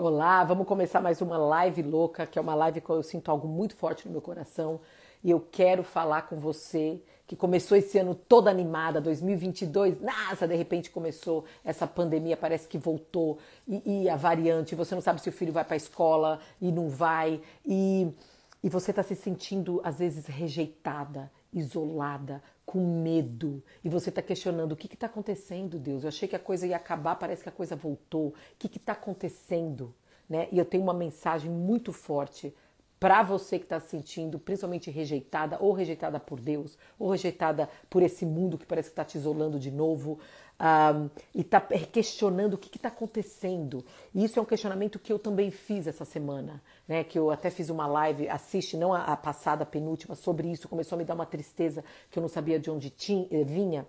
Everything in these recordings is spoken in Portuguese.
Olá, vamos começar mais uma live louca, que é uma live que eu sinto algo muito forte no meu coração e eu quero falar com você que começou esse ano toda animada, 2022, nossa, de repente começou essa pandemia, parece que voltou e, e a variante, você não sabe se o filho vai para a escola e não vai e, e você está se sentindo às vezes rejeitada, isolada, com medo e você está questionando o que está acontecendo, Deus. Eu achei que a coisa ia acabar, parece que a coisa voltou. O que está acontecendo? Né? E eu tenho uma mensagem muito forte para você que está se sentindo principalmente rejeitada, ou rejeitada por Deus, ou rejeitada por esse mundo que parece que está te isolando de novo, ah, e está questionando o que está acontecendo. E isso é um questionamento que eu também fiz essa semana, né? Que eu até fiz uma live, assiste, não a, a passada, a penúltima, sobre isso. Começou a me dar uma tristeza que eu não sabia de onde tinha, eh, vinha.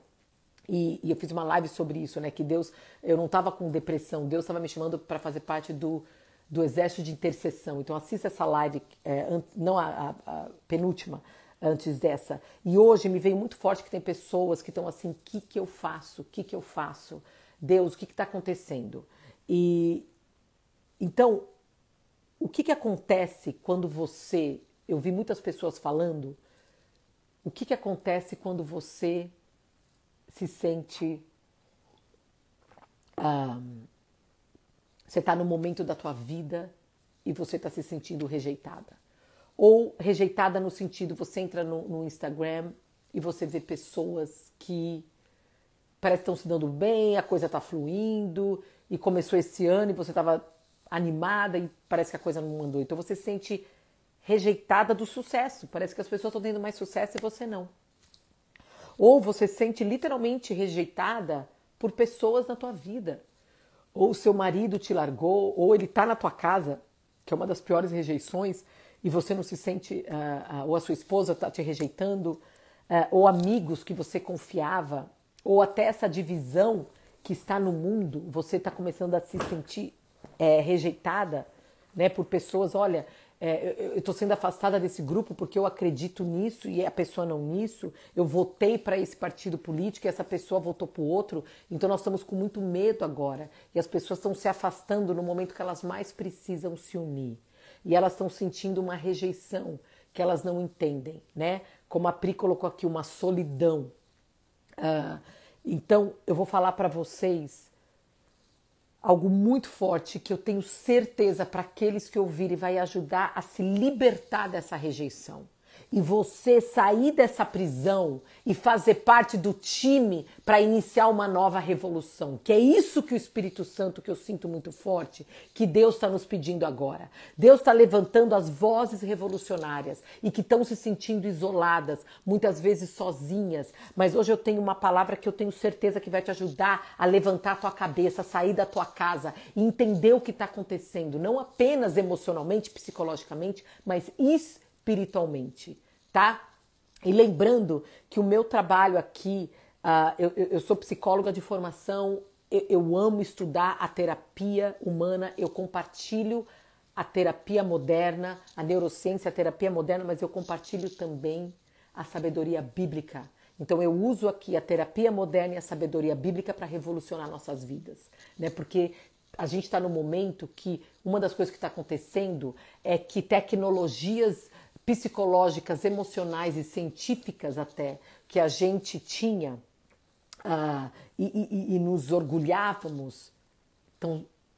E, e eu fiz uma live sobre isso, né? Que Deus, eu não estava com depressão, Deus estava me chamando para fazer parte do do exército de intercessão. Então assista essa live, é, não a, a, a penúltima, antes dessa. E hoje me veio muito forte que tem pessoas que estão assim: o que, que eu faço? O que, que eu faço? Deus, o que está acontecendo? E então, o que, que acontece quando você. Eu vi muitas pessoas falando. O que, que acontece quando você se sente. Ah, você está no momento da tua vida e você está se sentindo rejeitada ou rejeitada no sentido você entra no, no Instagram e você vê pessoas que parece que estão se dando bem, a coisa está fluindo e começou esse ano e você estava animada e parece que a coisa não mandou Então você sente rejeitada do sucesso. Parece que as pessoas estão tendo mais sucesso e você não. Ou você sente literalmente rejeitada por pessoas na tua vida. Ou seu marido te largou, ou ele está na tua casa, que é uma das piores rejeições, e você não se sente, uh, uh, ou a sua esposa está te rejeitando, uh, ou amigos que você confiava, ou até essa divisão que está no mundo, você está começando a se sentir é, rejeitada né, por pessoas, olha, é, eu estou sendo afastada desse grupo porque eu acredito nisso e a pessoa não nisso, eu votei para esse partido político e essa pessoa votou para o outro, então nós estamos com muito medo agora e as pessoas estão se afastando no momento que elas mais precisam se unir e elas estão sentindo uma rejeição que elas não entendem, né? Como a Pri colocou aqui, uma solidão. Uh, então, eu vou falar para vocês algo muito forte que eu tenho certeza para aqueles que ouvirem vai ajudar a se libertar dessa rejeição e você sair dessa prisão e fazer parte do time para iniciar uma nova revolução. Que é isso que o Espírito Santo, que eu sinto muito forte, que Deus está nos pedindo agora. Deus está levantando as vozes revolucionárias e que estão se sentindo isoladas, muitas vezes sozinhas. Mas hoje eu tenho uma palavra que eu tenho certeza que vai te ajudar a levantar a tua cabeça, a sair da tua casa e entender o que está acontecendo, não apenas emocionalmente, psicologicamente, mas espiritualmente espiritualmente, tá? E lembrando que o meu trabalho aqui, uh, eu, eu, sou psicóloga de formação, eu, eu amo estudar a terapia humana, eu compartilho a terapia moderna, a neurociência, a terapia moderna, mas eu compartilho também a sabedoria bíblica. Então eu uso aqui a terapia moderna e a sabedoria bíblica para revolucionar nossas vidas, né? Porque a gente está no momento que uma das coisas que está acontecendo é que tecnologias psicológicas, emocionais e científicas até que a gente tinha uh, e, e, e, nos orgulhávamos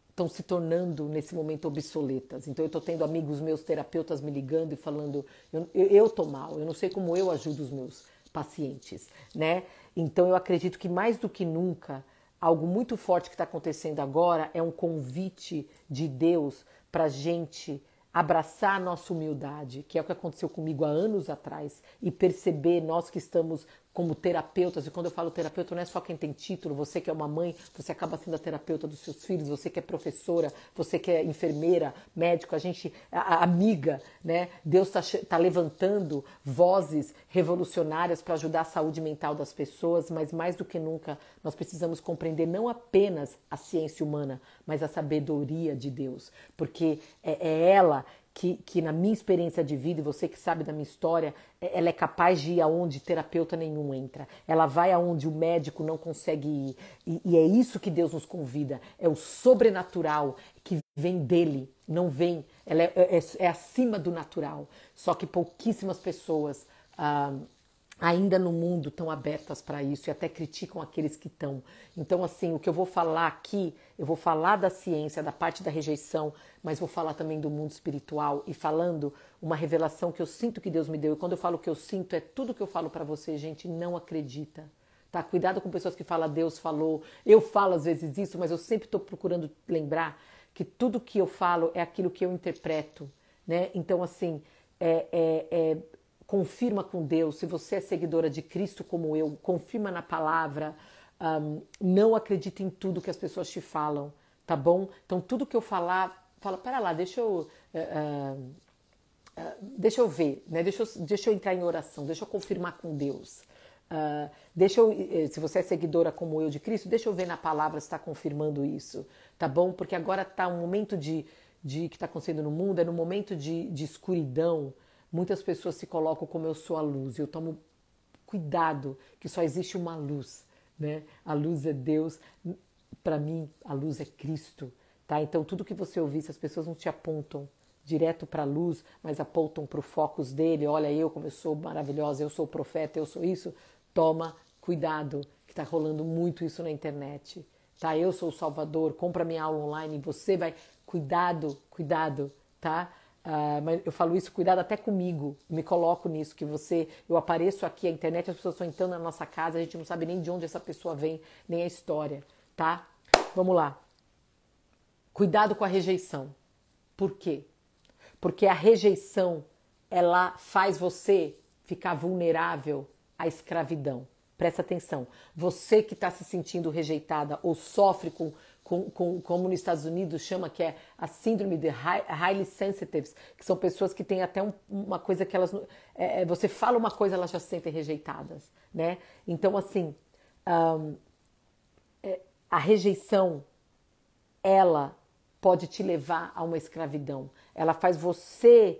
estão se tornando nesse momento obsoletas. Então eu estou tendo amigos meus terapeutas me ligando e falando eu, eu, mal, eu não sei como eu ajudo os meus pacientes, né? Então eu acredito que mais do que nunca algo muito forte que está acontecendo agora é um convite de Deus para gente abraçar a nossa humildade, que é o que aconteceu comigo há anos atrás, e perceber nós que estamos como terapeutas, e quando eu falo terapeuta, não é só quem tem título, você que é uma mãe, você acaba sendo a terapeuta dos seus filhos, você que é professora, você que é enfermeira, médico, a gente, a, amiga, né? Deus está tá levantando vozes revolucionárias para ajudar a saúde mental das pessoas, mas mais do que nunca, nós precisamos compreender não apenas a ciência humana, mas a sabedoria de Deus, porque é, é ela que, que na minha experiência de vida, e você que sabe da minha história, é, ela é capaz de ir aonde terapeuta nenhum entra. Ela vai aonde o médico não consegue ir. E, e é isso que Deus nos convida. É o sobrenatural que vem dele, não vem. Ela é, é, é acima do natural. Só que pouquíssimas pessoas. Ah, ainda no mundo estão abertas para isso e até criticam aqueles que estão. Então, assim, o que eu vou falar aqui, eu vou falar da ciência, da parte da rejeição, mas vou falar também do mundo espiritual e falando uma revelação que eu sinto que Deus me deu. E quando eu falo que eu sinto, é tudo que eu falo para você, gente, não acredita. Tá? Cuidado com pessoas que falam, Deus falou. Eu falo às vezes isso, mas eu sempre estou procurando lembrar que tudo que eu falo é aquilo que eu interpreto. Né? Então, assim, é, é, é confirma com Deus, se você é seguidora de Cristo como eu, confirma na palavra, um, não acredita em tudo que as pessoas te falam, tá bom? Então tudo que eu falar, fala, pera lá, deixa eu... Uh, uh, deixa eu ver, né? deixa, eu, deixa eu entrar em oração, deixa eu confirmar com Deus. Uh, deixa eu, se você é seguidora como eu de Cristo, deixa eu ver na palavra se está confirmando isso, tá bom? Porque agora está um momento de, de que está acontecendo no mundo, é no um momento de, de escuridão, Muitas pessoas se colocam como eu sou a luz. Eu tomo cuidado que só existe uma luz, né? A luz é Deus. Para mim, a luz é Cristo, tá? Então tudo que você ouvir, se as pessoas não te apontam direto para a luz, mas apontam para o foco dele, olha eu como eu sou maravilhosa, eu sou profeta, eu sou isso, toma cuidado, que está rolando muito isso na internet. Tá? Eu sou o Salvador, compra minha aula online, você vai. Cuidado, cuidado, tá? Uh, mas eu falo isso, cuidado até comigo, me coloco nisso, que você, eu apareço aqui, a internet, as pessoas estão entrando na nossa casa, a gente não sabe nem de onde essa pessoa vem, nem a história, tá? Vamos lá. Cuidado com a rejeição. Por quê? Porque a rejeição, ela faz você ficar vulnerável à escravidão. Presta atenção. Você que está se sentindo rejeitada ou sofre com com, com, como nos Estados Unidos chama, que é a síndrome de high, highly sensitives, que são pessoas que têm até um, uma coisa que elas. É, é, você fala uma coisa, elas já se sentem rejeitadas, né? Então, assim, um, é, a rejeição, ela pode te levar a uma escravidão. Ela faz você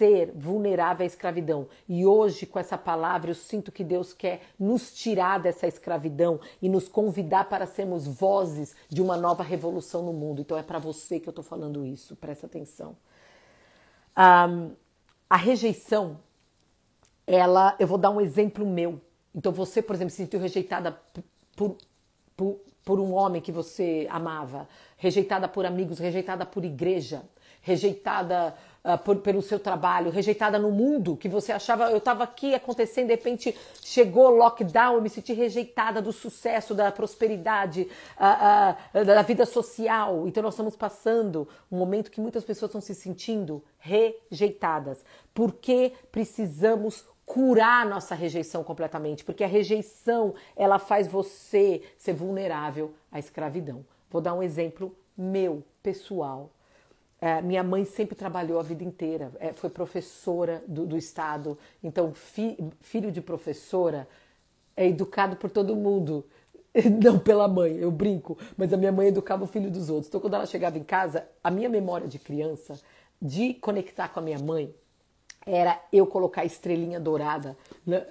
ser vulnerável à escravidão. E hoje, com essa palavra, eu sinto que Deus quer nos tirar dessa escravidão e nos convidar para sermos vozes de uma nova revolução no mundo. Então, é para você que eu estou falando isso, presta atenção. Um, a rejeição, ela, eu vou dar um exemplo meu. Então, você, por exemplo, se sentiu rejeitada por, por, por um homem que você amava, rejeitada por amigos, rejeitada por igreja, rejeitada uh, por, pelo seu trabalho, rejeitada no mundo, que você achava, eu estava aqui acontecendo, de repente chegou lockdown, eu me senti rejeitada do sucesso, da prosperidade, uh, uh, da vida social. Então nós estamos passando um momento que muitas pessoas estão se sentindo rejeitadas. por que precisamos curar nossa rejeição completamente, porque a rejeição ela faz você ser vulnerável à escravidão. Vou dar um exemplo meu, pessoal, é, minha mãe sempre trabalhou a vida inteira, é, foi professora do, do Estado. Então, fi, filho de professora é educado por todo mundo, não pela mãe, eu brinco. Mas a minha mãe educava o filho dos outros. Então, quando ela chegava em casa, a minha memória de criança, de conectar com a minha mãe, era eu colocar estrelinha dourada.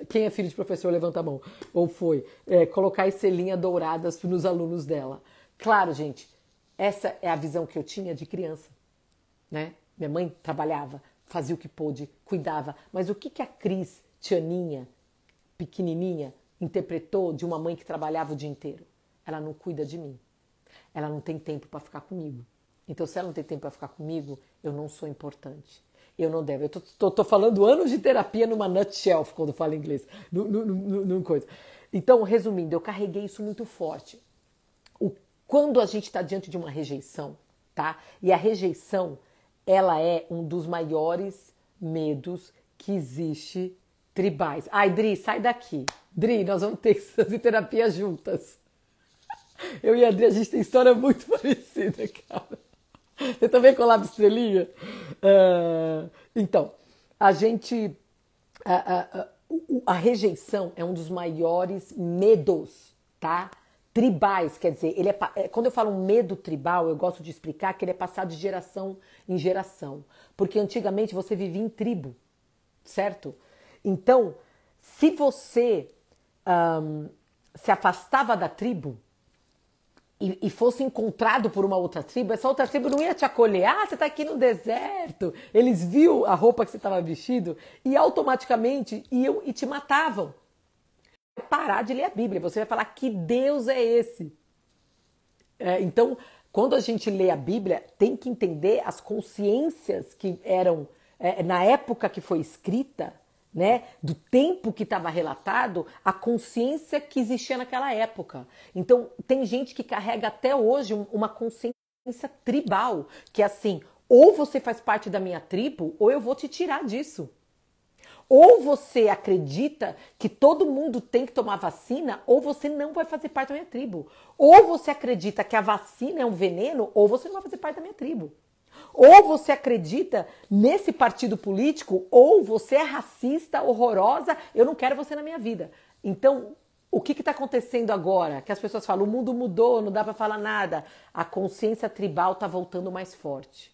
Quem é filho de professor, levanta a mão. Ou foi. É, colocar estrelinha dourada nos alunos dela. Claro, gente, essa é a visão que eu tinha de criança né? Minha mãe trabalhava, fazia o que pôde, cuidava, mas o que que a Cris, Tianinha, pequenininha, interpretou de uma mãe que trabalhava o dia inteiro? Ela não cuida de mim. Ela não tem tempo para ficar comigo. Então, se ela não tem tempo para ficar comigo, eu não sou importante. Eu não devo. Eu tô, tô, tô falando anos de terapia numa nutshell, quando falo inglês. Num, num coisa. Então, resumindo, eu carreguei isso muito forte. O, quando a gente está diante de uma rejeição, tá? E a rejeição ela é um dos maiores medos que existe tribais. Ai, Dri, sai daqui. Dri, nós vamos ter essas terapias juntas. Eu e a Dri, a gente tem história muito parecida, cara. Você também tá colava estrelinha? Uh, então, a gente. A, a, a, a, rejeição é um dos maiores medos, tá? tribais, quer dizer, ele é, é, quando eu falo medo tribal, eu gosto de explicar que ele é passado de geração em geração, porque antigamente você vivia em tribo, certo? Então, se você um, se afastava da tribo e, e, fosse encontrado por uma outra tribo, essa outra tribo não ia te acolher. Ah, você está aqui no deserto. Eles viu a roupa que você estava vestido e automaticamente iam e te matavam parar de ler a Bíblia, você vai falar que Deus é esse. É, então, quando a gente lê a Bíblia, tem que entender as consciências que eram é, na época que foi escrita, né, do tempo que estava relatado, a consciência que existia naquela época. Então, tem gente que carrega até hoje uma consciência tribal, que é assim, ou você faz parte da minha tribo, ou eu vou te tirar disso. Ou você acredita que todo mundo tem que tomar vacina, ou você não vai fazer parte da minha tribo. Ou você acredita que a vacina é um veneno, ou você não vai fazer parte da minha tribo. Ou você acredita nesse partido político, ou você é racista, horrorosa, eu não quero você na minha vida. Então, o que está acontecendo agora? Que as pessoas falam, o mundo mudou, não dá para falar nada. A consciência tribal está voltando mais forte.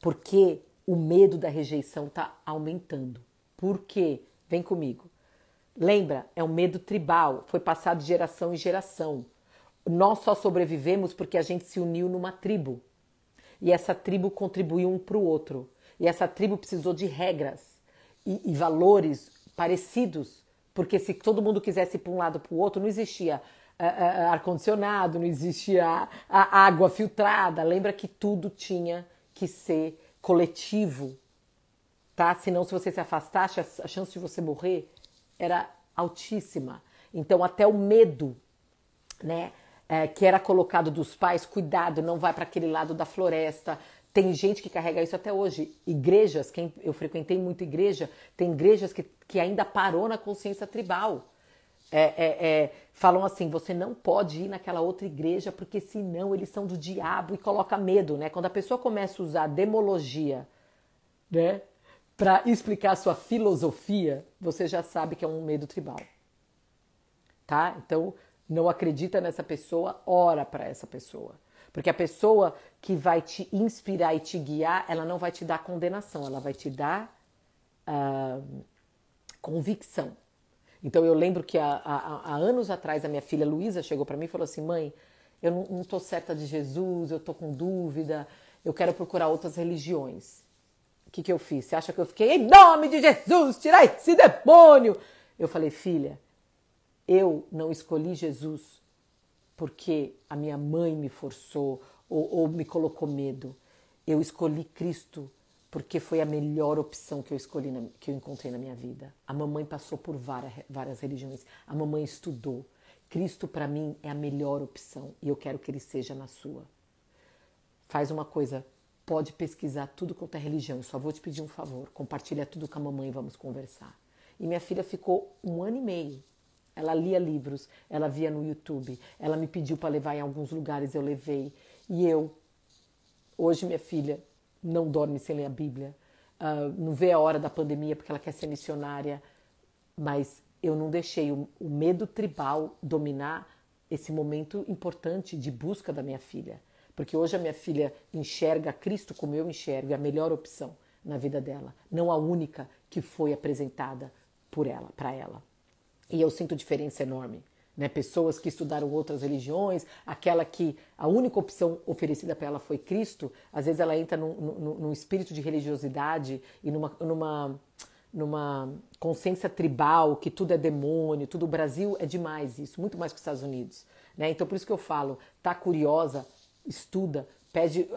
Porque o medo da rejeição está aumentando. Por quê? Vem comigo. Lembra, é um medo tribal, foi passado de geração em geração. Nós só sobrevivemos porque a gente se uniu numa tribo. E essa tribo contribuiu um para o outro. E essa tribo precisou de regras e, e valores parecidos. Porque se todo mundo quisesse ir para um lado para o outro, não existia eh, eh, eh, ar-condicionado, não existia água filtrada. Lembra que tudo tinha que ser coletivo, tá? Senão, se você se afastasse, a chance de você morrer era altíssima. Então, até o medo, né? É, que era colocado dos pais, cuidado, não vai para aquele lado da floresta. Tem gente que carrega isso até hoje. Igrejas, quem eu frequentei muito igreja, tem igrejas que, que ainda parou na consciência tribal é, é, é, falam assim: você não pode ir naquela outra igreja porque senão eles são do diabo e coloca medo, né? Quando a pessoa começa a usar demologia, né, para explicar sua filosofia, você já sabe que é um medo tribal, tá? Então não acredita nessa pessoa, ora para essa pessoa. Porque a pessoa que vai te inspirar e te guiar, ela não vai te dar condenação, ela vai te dar uh, convicção. Então eu lembro que há, há, há anos atrás a minha filha Luísa chegou para mim e falou assim: mãe, eu não estou certa de Jesus, eu estou com dúvida, eu quero procurar outras religiões. O que, que eu fiz? Você acha que eu fiquei, em nome de Jesus, tirar esse demônio? Eu falei, filha, eu não escolhi Jesus porque a minha mãe me forçou ou, ou me colocou medo. Eu escolhi Cristo porque foi a melhor opção que eu escolhi, na, que eu encontrei na minha vida. A mamãe passou por várias, várias religiões, a mamãe estudou. Cristo para mim é a melhor opção e eu quero que ele seja na sua. Faz uma coisa, pode pesquisar tudo quanto é religião, eu só vou te pedir um favor, compartilha tudo com a mamãe e vamos conversar. E minha filha ficou um ano e meio. Ela lia livros, ela via no YouTube, ela me pediu para levar em alguns lugares, eu levei. E eu, hoje minha filha não dorme sem ler a Bíblia, uh, não vê a hora da pandemia porque ela quer ser missionária, mas eu não deixei o, o medo tribal dominar esse momento importante de busca da minha filha. Porque hoje a minha filha enxerga Cristo como eu enxergo, é a melhor opção na vida dela, não a única que foi apresentada por ela, para ela. E eu sinto diferença enorme né? Pessoas que estudaram outras religiões, aquela que a única opção oferecida para ela foi Cristo, às vezes ela entra num, num, num espírito de religiosidade e numa, numa numa consciência tribal, que tudo é demônio, tudo o Brasil é demais isso, muito mais que os Estados Unidos. Né? Então por isso que eu falo, tá curiosa, estuda, pede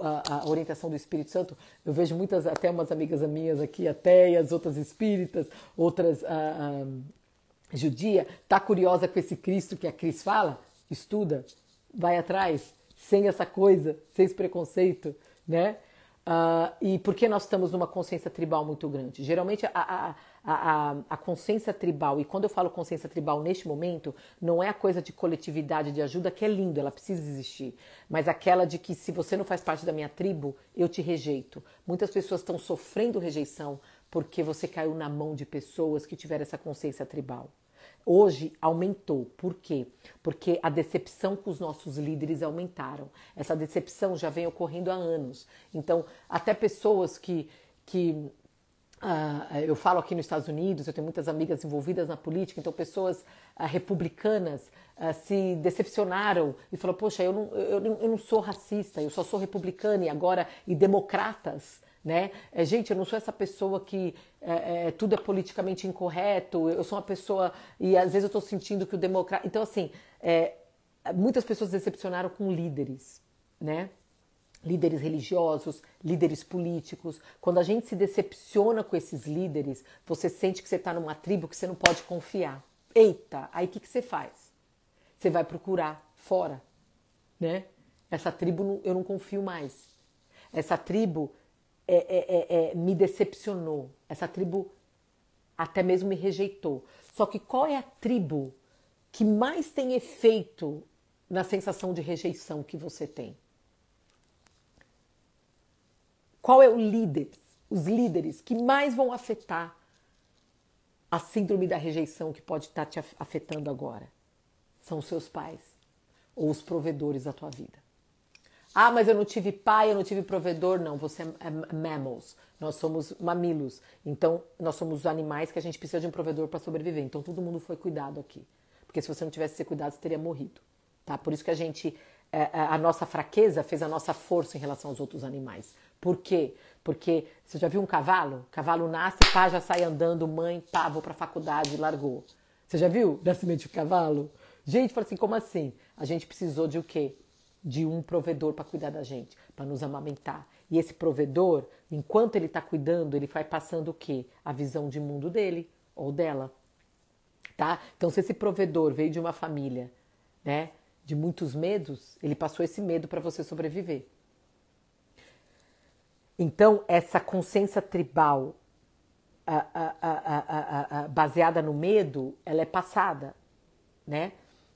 a, a, a orientação do Espírito Santo. Eu vejo muitas, até umas amigas minhas aqui, até as outras espíritas, outras ah, ah, judia está curiosa com esse Cristo que a Cris fala, estuda, vai atrás, sem essa coisa, sem esse preconceito, né? Uh, e que nós estamos numa consciência tribal muito grande? Geralmente a, a, a, a, consciência tribal, e quando eu falo consciência tribal neste momento, não é a coisa de coletividade, de ajuda, que é lindo, ela precisa existir, mas aquela de que se você não faz parte da minha tribo, eu te rejeito. Muitas pessoas estão sofrendo rejeição porque você caiu na mão de pessoas que tiveram essa consciência tribal. Hoje aumentou. Por quê? Porque a decepção com os nossos líderes aumentaram. Essa decepção já vem ocorrendo há anos. Então, até pessoas que, que Uh, eu falo aqui nos Estados Unidos, eu tenho muitas amigas envolvidas na política, então pessoas uh, republicanas uh, se decepcionaram e falaram: Poxa, eu não, eu, eu, não sou racista, eu só sou republicana e agora, e democratas né? É, gente, eu não sou essa pessoa que é, é, tudo é politicamente incorreto, eu sou uma pessoa e às vezes eu estou sentindo que o democrata. Então, assim, é, muitas pessoas decepcionaram com líderes, né? Líderes religiosos, líderes políticos. Quando a gente se decepciona com esses líderes, você sente que você está numa tribo que você não pode confiar. Eita, aí o que, que você faz? Você vai procurar fora, né? Essa tribo eu não confio mais. Essa tribo é é, é, é, me decepcionou. Essa tribo até mesmo me rejeitou. Só que qual é a tribo que mais tem efeito na sensação de rejeição que você tem? Qual é o líder, os líderes que mais vão afetar a síndrome da rejeição que pode estar te afetando agora? São os seus pais ou os provedores da tua vida. Ah, mas eu não tive pai, eu não tive provedor. Não, você é, é mammals. Nós somos mamilos. Então, nós somos animais que a gente precisa de um provedor para sobreviver. Então, todo mundo foi cuidado aqui. Porque se você não tivesse sido cuidado, você teria morrido. Tá? Por isso que a gente. É, é, a nossa fraqueza fez a nossa força em relação aos outros animais. Por quê? Porque você já viu um cavalo? Cavalo nasce, pá, já sai andando, mãe, pá, vou pra faculdade, largou. Você já viu nascimento de cavalo? Gente, fala assim, como assim? A gente precisou de o quê? de um provedor para cuidar da gente, para nos amamentar. E esse provedor, enquanto ele está cuidando, ele vai passando o quê? A visão de mundo dele ou dela. Tá? Então, se esse provedor veio de uma família, né, de muitos medos, ele passou esse medo para você sobreviver. Então, essa consciência tribal a, a, a, baseada no medo, ela é passada, né?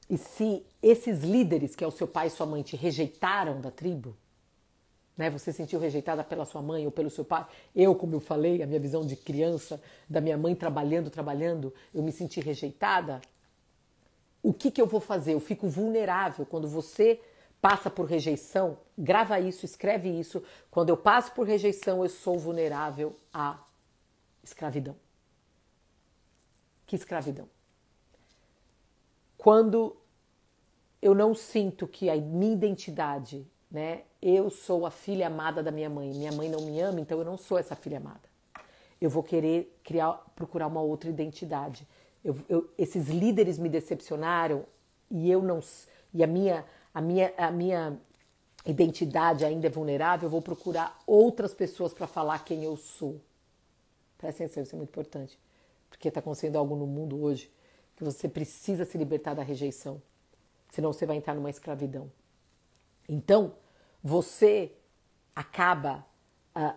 E se esses líderes, que é o seu pai e sua mãe, te rejeitaram da tribo, né? Você sentiu rejeitada pela sua mãe ou pelo seu pai? Eu, como eu falei, a minha visão de criança, da minha mãe trabalhando, trabalhando, eu me senti rejeitada. O que que eu vou fazer? Eu fico vulnerável quando você passa por rejeição. Grava isso, escreve isso. Quando eu passo por rejeição, eu sou vulnerável à escravidão. Que escravidão? quando eu não sinto que a minha identidade, né? Eu sou a filha amada da minha mãe. Minha mãe não me ama, então eu não sou essa filha amada. Eu vou querer criar, procurar uma outra identidade. Eu, eu, esses líderes me decepcionaram e eu não e a minha a minha a minha identidade ainda é vulnerável. Eu vou procurar outras pessoas para falar quem eu sou. Presta atenção, isso é muito importante, porque está acontecendo algo no mundo hoje que você precisa se libertar da rejeição, senão você vai entrar numa escravidão. Então, você acaba ah,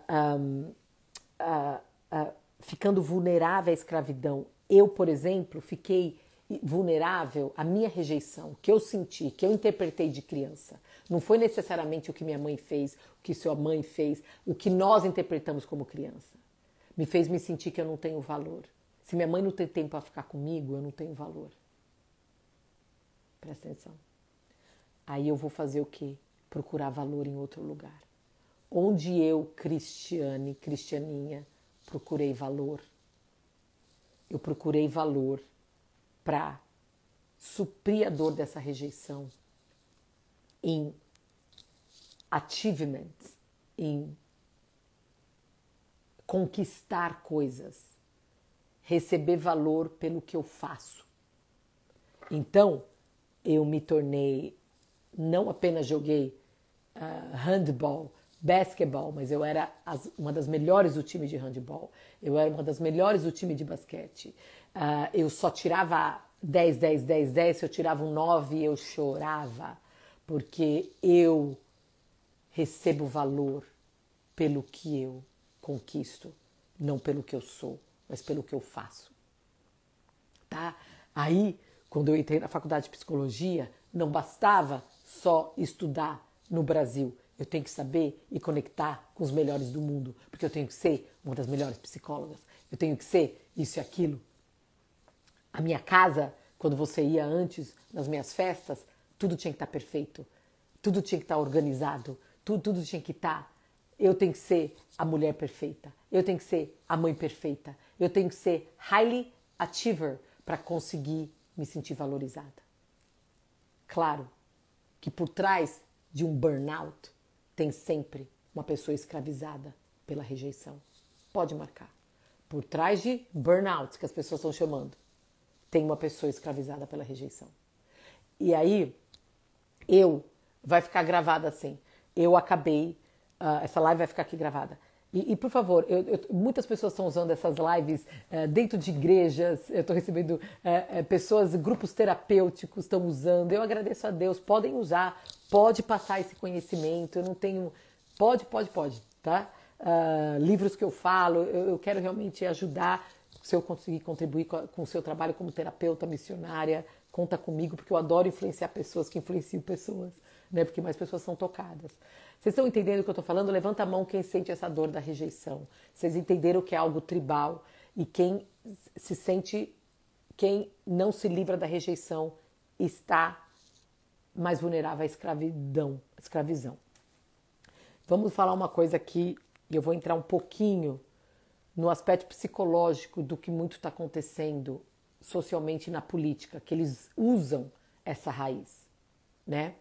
ah, ah, ficando vulnerável à escravidão. Eu, por exemplo, fiquei vulnerável à minha rejeição, que eu senti, que eu interpretei de criança. Não foi necessariamente o que minha mãe fez, o que sua mãe fez, o que nós interpretamos como criança. Me fez me sentir que eu não tenho valor, se minha mãe não tem tempo para ficar comigo, eu não tenho valor. Presta atenção. Aí eu vou fazer o quê? Procurar valor em outro lugar. Onde eu, Cristiane, Cristianinha, procurei valor? Eu procurei valor para suprir a dor dessa rejeição em achievements, em conquistar coisas receber valor pelo que eu faço. Então, eu me tornei, não apenas joguei uh, handball, basquetebol, mas eu era as, uma das melhores do time de handball, eu era uma das melhores do time de basquete. Uh, eu só tirava 10, 10, 10, 10, se eu tirava um 9, eu chorava, porque eu recebo valor pelo que eu conquisto, não pelo que eu sou mas pelo que eu faço. Tá? Aí, quando eu entrei na faculdade de psicologia, não bastava só estudar no Brasil. Eu tenho que saber e conectar com os melhores do mundo, porque eu tenho que ser uma das melhores psicólogas. Eu tenho que ser isso e aquilo. A minha casa, quando você ia antes nas minhas festas, tudo tinha que estar tá perfeito, tudo tinha que estar tá organizado, tudo, tudo tinha que estar. Tá. Eu tenho que ser a mulher perfeita, eu tenho que ser a mãe perfeita, eu tenho que ser highly achiever para conseguir me sentir valorizada. Claro que por trás de um burnout tem sempre uma pessoa escravizada pela rejeição. Pode marcar. Por trás de burnout, que as pessoas estão chamando, tem uma pessoa escravizada pela rejeição. E aí, eu, vai ficar gravada assim. Eu acabei, uh, essa live vai ficar aqui gravada. E, e, por favor, eu, eu, muitas pessoas estão usando essas lives eh, dentro de igrejas. Eu estou recebendo eh, eh, pessoas, grupos terapêuticos estão usando. Eu agradeço a Deus. Podem usar, pode passar esse conhecimento. Eu não tenho. Pode, pode, pode, tá? Uh, livros que eu falo, eu, eu, quero realmente ajudar. Se eu conseguir contribuir com, a, com o seu trabalho como terapeuta missionária, conta comigo, porque eu adoro influenciar pessoas que influenciam pessoas né? Porque mais pessoas são tocadas. Vocês estão entendendo o que eu estou falando? Levanta a mão quem sente essa dor da rejeição. Vocês entenderam que é algo tribal e quem se sente, quem não se livra da rejeição está mais vulnerável à escravidão, escravizão. Vamos falar uma coisa aqui, e eu vou entrar um pouquinho no aspecto psicológico do que muito está acontecendo socialmente na política, que eles usam essa raiz, né?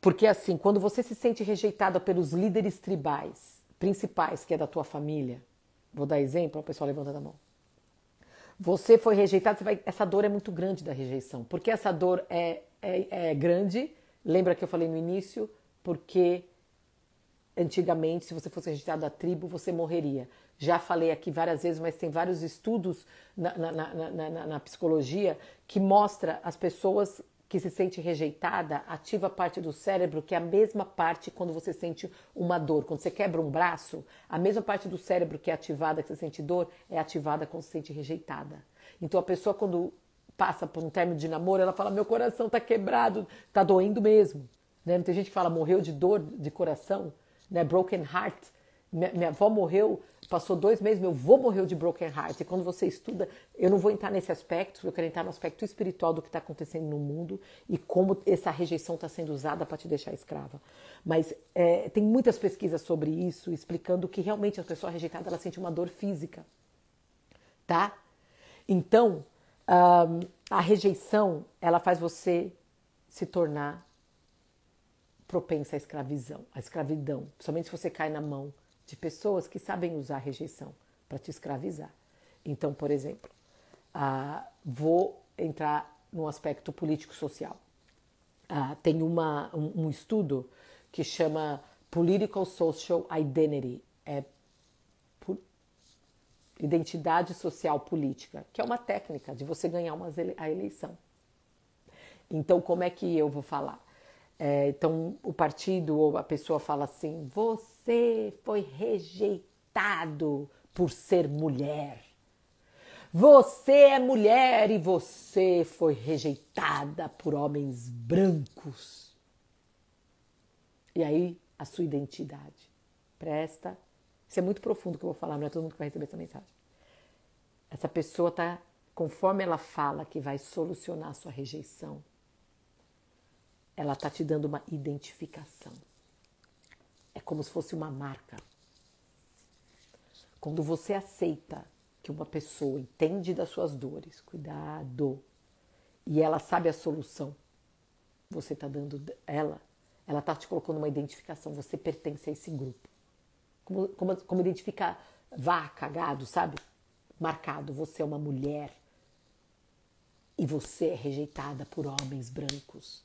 Porque assim, quando você se sente rejeitada pelos líderes tribais, principais, que é da tua família, vou dar exemplo, o pessoal levantando a mão. Você foi rejeitado, você vai, essa dor é muito grande da rejeição. Porque essa dor é, é, é grande, lembra que eu falei no início, porque antigamente, se você fosse rejeitado da tribo, você morreria. Já falei aqui várias vezes, mas tem vários estudos na, na, na, na psicologia que mostra as pessoas que se sente rejeitada ativa a parte do cérebro que é a mesma parte quando você sente uma dor. Quando você quebra um braço, a mesma parte do cérebro que é ativada, que você sente dor, é ativada quando se sente rejeitada. Então a pessoa, quando passa por um término de namoro, ela fala: Meu coração tá quebrado, tá doendo mesmo. Né? Não tem gente que fala: Morreu de dor de coração, né? broken heart. Minha, minha avó morreu passou dois meses, meu vou morreu de broken heart. E quando você estuda, eu não vou entrar nesse aspecto, eu quero entrar no aspecto espiritual do que está acontecendo no mundo e como essa rejeição está sendo usada para te deixar escrava. Mas é, tem muitas pesquisas sobre isso, explicando que realmente a pessoa rejeitada ela sente uma dor física, tá? Então, um, a rejeição ela faz você se tornar propensa à escravidão, à escravidão, principalmente se você cai na mão de pessoas que sabem usar rejeição para te escravizar. Então, por exemplo, ah, vou entrar no aspecto político-social. Ah, tem uma, um, um, estudo que chama Political Social Identity, é identidade social política, que é uma técnica de você ganhar uma, a eleição. Então, como é que eu vou falar? É, então, o partido ou a pessoa fala assim: você você foi rejeitado por ser mulher. Você é mulher e você foi rejeitada por homens brancos. E aí, a sua identidade. Presta. Isso é muito profundo que eu vou falar, não é todo mundo que vai receber essa mensagem. Essa pessoa está, conforme ela fala que vai solucionar a sua rejeição, ela está te dando uma identificação como se fosse uma marca. Quando você aceita que uma pessoa entende das suas dores, cuidado, e ela sabe a solução, você está dando ela, ela está te colocando uma identificação, você pertence a esse grupo. Como, como, como identificar vaca, gado, sabe? Marcado, você é uma mulher e você é rejeitada por homens brancos.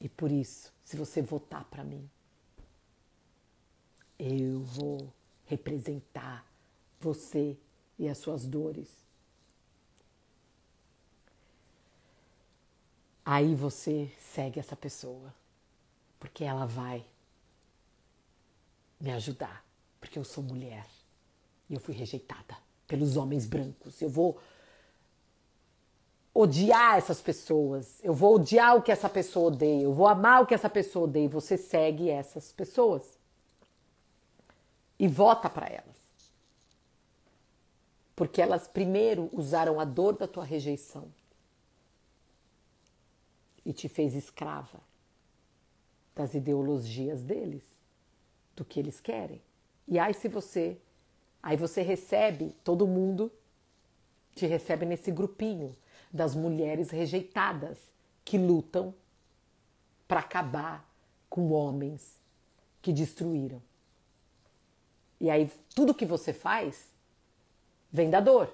E por isso, se você votar para mim, eu vou representar você e as suas dores. Aí você segue essa pessoa, porque ela vai me ajudar, porque eu sou mulher e eu fui rejeitada pelos homens brancos. Eu vou odiar essas pessoas, eu vou odiar o que essa pessoa odeia, eu vou amar o que essa pessoa odeia. Você segue essas pessoas e vota para elas. Porque elas primeiro usaram a dor da tua rejeição e te fez escrava das ideologias deles, do que eles querem. E aí se você, aí você recebe todo mundo te recebe nesse grupinho das mulheres rejeitadas que lutam para acabar com homens que destruíram. E aí tudo que você faz vem da dor,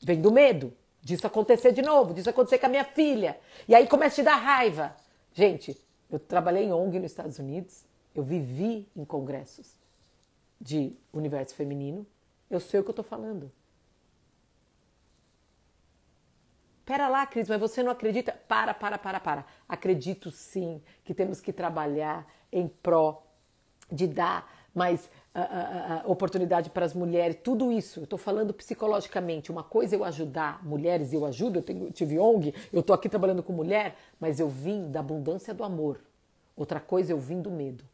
vem do medo disso acontecer de novo, disso acontecer com a minha filha. E aí começa a te dar raiva. Gente, eu trabalhei em ONG nos Estados Unidos, eu vivi em congressos de universo feminino, eu sei o que eu estou falando. Pera lá, Cris, mas você não acredita? Para, para, para, para. Acredito sim que temos que trabalhar em pró de dar mais a, a, oportunidade para as mulheres, tudo isso. Eu estou falando psicologicamente. Uma coisa é eu ajudar mulheres, eu ajudo, eu, tenho, eu tive ONG, eu estou aqui trabalhando com mulher, mas eu vim da abundância do amor. Outra coisa, eu vim do medo.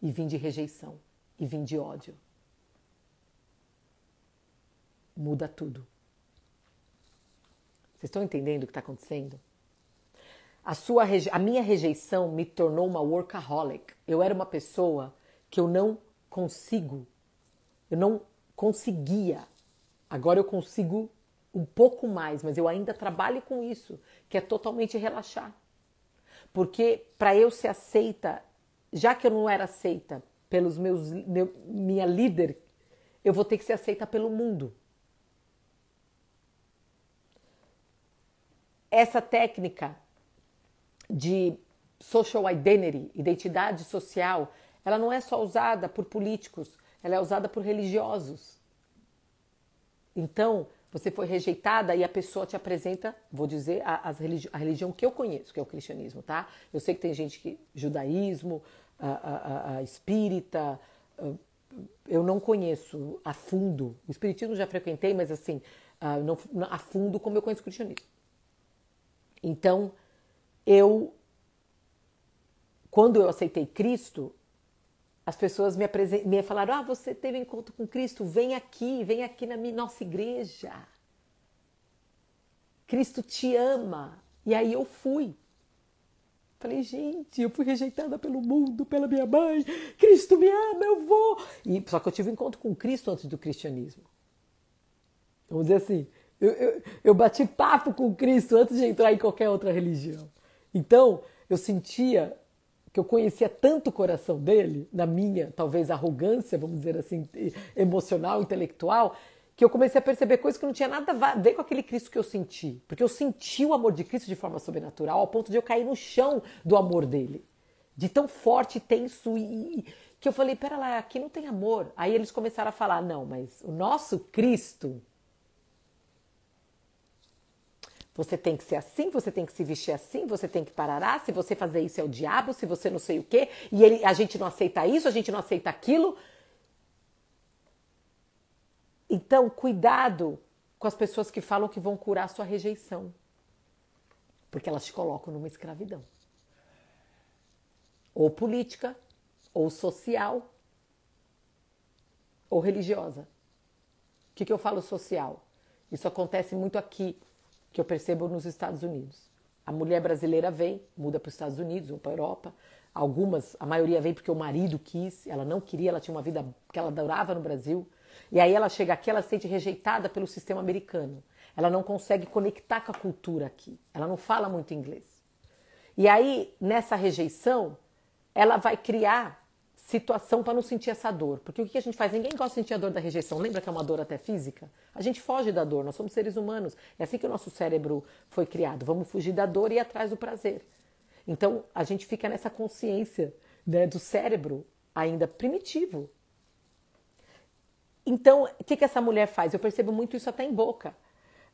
E vim de rejeição. E vim de ódio. Muda tudo. Vocês estão entendendo o que está acontecendo? A, sua, a minha rejeição me tornou uma workaholic. Eu era uma pessoa que eu não consigo. Eu não conseguia. Agora eu consigo um pouco mais, mas eu ainda trabalho com isso, que é totalmente relaxar. Porque para eu ser aceita, já que eu não era aceita pelos meus meu, minha líder, eu vou ter que ser aceita pelo mundo. Essa técnica de social identity, identidade social, ela não é só usada por políticos, ela é usada por religiosos. Então, você foi rejeitada e a pessoa te apresenta, vou dizer, a, religi a religião que eu conheço, que é o cristianismo, tá? Eu sei que tem gente que. judaísmo, a, a, a espírita. Ah, eu não conheço a fundo. O espiritismo já frequentei, mas assim, ah, não, a fundo como eu conheço o cristianismo. Então, eu. Quando eu aceitei Cristo, as pessoas me, apresen... me falaram: Ah, você teve encontro com Cristo, vem aqui, vem aqui na minha, nossa igreja. Cristo te ama. E aí eu fui. Falei, gente, eu fui rejeitada pelo mundo, pela minha mãe. Cristo me ama, eu vou. E, só que eu tive encontro com Cristo antes do cristianismo. Vamos dizer assim, eu, eu, eu bati papo com Cristo antes de entrar em qualquer outra religião. Então, eu sentia que eu conhecia tanto o coração dele, na minha, talvez, arrogância, vamos dizer assim, emocional, intelectual, que eu comecei a perceber coisas que não tinha nada a ver com aquele Cristo que eu senti. Porque eu senti o amor de Cristo de forma sobrenatural, ao ponto de eu cair no chão do amor dele. De tão forte, tenso e. que eu falei: pera lá, aqui não tem amor. Aí eles começaram a falar: não, mas o nosso Cristo você tem que ser assim, você tem que se vestir assim, você tem que parar. Se você fazer isso é o diabo, se você não sei o quê, e ele, a gente não aceita isso, a gente não aceita aquilo. Então, cuidado com as pessoas que falam que vão curar a sua rejeição, porque elas te colocam numa escravidão ou política, ou social, ou religiosa. O que, que eu falo social? Isso acontece muito aqui que eu percebo nos Estados Unidos. A mulher brasileira vem, muda para os Estados Unidos ou para a Europa. Algumas, a maioria vem porque o marido quis, ela não queria, ela tinha uma vida que ela adorava no Brasil. E aí ela chega aqui, ela se sente rejeitada pelo sistema americano. Ela não consegue conectar com a cultura aqui. Ela não fala muito inglês. E aí, nessa rejeição, ela vai criar situação para não sentir essa dor. Porque o que a gente faz? Ninguém gosta de sentir a dor da rejeição. Lembra que é uma dor até física? A gente foge da dor, nós somos seres humanos. É assim que o nosso cérebro foi criado. Vamos fugir da dor e ir atrás do prazer. Então, a gente fica nessa consciência né, do cérebro ainda primitivo. Então, o que, que essa mulher faz? Eu percebo muito isso até em boca.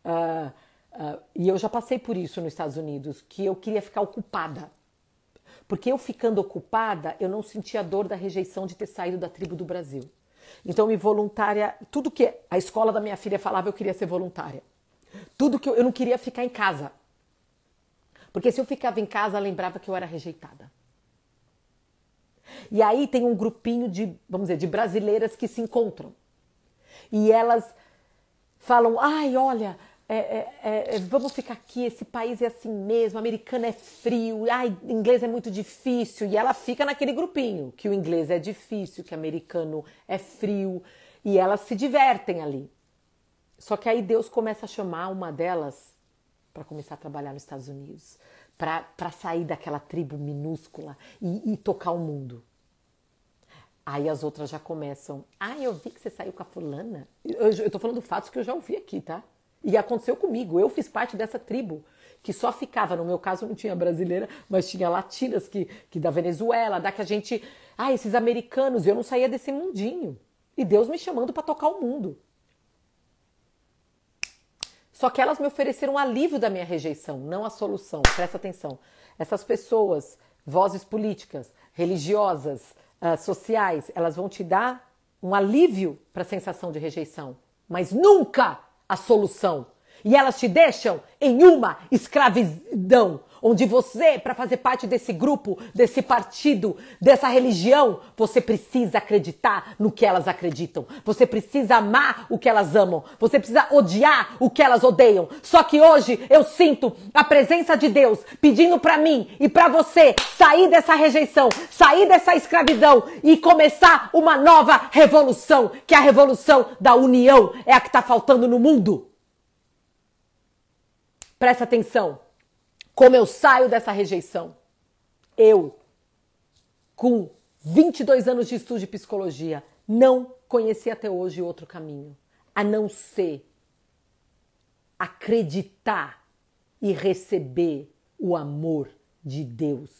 Uh, uh, e eu já passei por isso nos Estados Unidos, que eu queria ficar ocupada porque eu ficando ocupada, eu não sentia a dor da rejeição de ter saído da tribo do Brasil. Então, me voluntária, tudo que a escola da minha filha falava, eu queria ser voluntária. Tudo que eu, eu não queria ficar em casa. Porque se eu ficava em casa, lembrava que eu era rejeitada. E aí tem um grupinho de, vamos dizer, de brasileiras que se encontram. E elas falam: "Ai, olha, é, é, é, é, vamos ficar aqui, esse país é assim mesmo, americano é frio, ai, inglês é muito difícil, e ela fica naquele grupinho que o inglês é difícil, que americano é frio, e elas se divertem ali. Só que aí Deus começa a chamar uma delas para começar a trabalhar nos Estados Unidos, para sair daquela tribo minúscula e, e tocar o mundo. Aí as outras já começam. Ah, eu vi que você saiu com a fulana. Eu, eu tô falando fatos que eu já ouvi aqui, tá? E aconteceu comigo, eu fiz parte dessa tribo que só ficava, no meu caso não tinha brasileira, mas tinha latinas que, que da Venezuela, da que a gente, ah, esses americanos, eu não saía desse mundinho. E Deus me chamando para tocar o mundo. Só que elas me ofereceram um alívio da minha rejeição, não a solução. Presta atenção. Essas pessoas, vozes políticas, religiosas, uh, sociais, elas vão te dar um alívio para a sensação de rejeição, mas nunca a solução. E elas te deixam em uma escravidão onde você, para fazer parte desse grupo, desse partido, dessa religião, você precisa acreditar no que elas acreditam. Você precisa amar o que elas amam. Você precisa odiar o que elas odeiam. Só que hoje eu sinto a presença de Deus pedindo para mim e para você sair dessa rejeição, sair dessa escravidão e começar uma nova revolução, que é a revolução da união, é a que está faltando no mundo. Presta atenção. Como eu saio dessa rejeição? Eu, com 22 anos de estudo de psicologia, não conheci até hoje outro caminho a não ser acreditar e receber o amor de Deus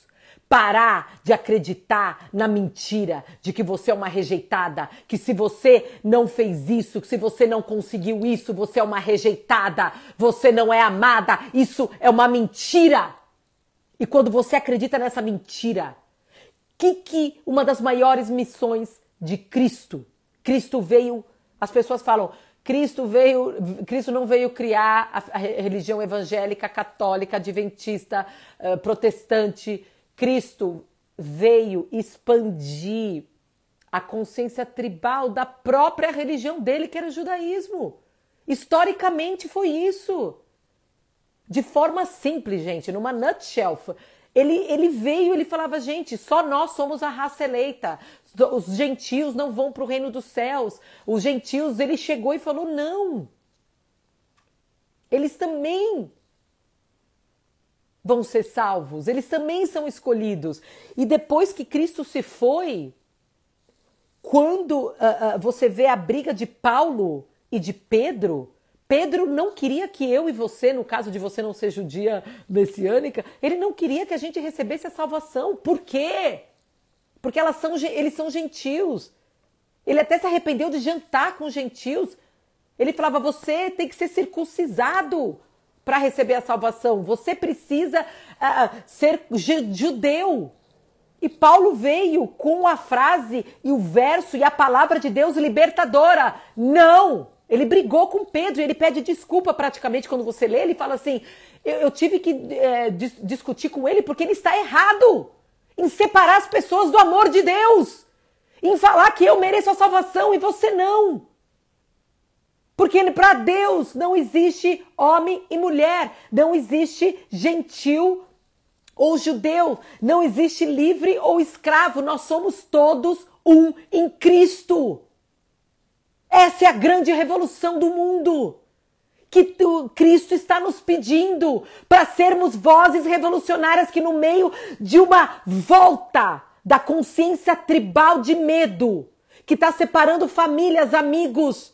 Parar de acreditar na mentira de que você é uma rejeitada, que se você não fez isso, que se você não conseguiu isso, você é uma rejeitada, você não é amada. Isso é uma mentira. E quando você acredita nessa mentira, que que uma das maiores missões de Cristo? Cristo veio, as pessoas falam, Cristo veio, Cristo não veio criar a, religião evangélica, católica, adventista, eh, protestante, Cristo veio expandir a consciência tribal da própria religião dele, que era o judaísmo. Historicamente foi isso. De forma simples, gente, numa nutshell. Ele, ele veio, ele falava, gente, só nós somos a raça eleita. Os gentios não vão para o reino dos céus. Os gentios, ele chegou e falou, não. Eles também vão ser salvos, eles também são escolhidos. E depois que Cristo se foi, quando uh, uh, você vê a briga de Paulo e de Pedro, Pedro não queria que eu e você, no caso de você não ser judia messiânica, ele não queria que a gente recebesse a salvação. Por quê? Porque elas são, eles são gentios. Ele até se arrependeu de jantar com gentios. Ele falava: você tem que ser circuncisado para receber a salvação. Você precisa uh, ser judeu. E Paulo veio com a frase e o verso e a palavra de Deus libertadora. Não! Ele brigou com Pedro, ele pede desculpa praticamente quando você lê, ele fala assim: eu, eu tive que é, dis discutir com ele porque ele está errado em separar as pessoas do amor de Deus, em falar que eu mereço a salvação e você não. Porque para Deus não existe homem e mulher, não existe gentil ou judeu, não existe livre ou escravo, nós somos todos um em Cristo. Essa é a grande revolução do mundo que tu, Cristo está nos pedindo para sermos vozes revolucionárias que, no meio de uma volta da consciência tribal de medo, que está separando famílias, amigos,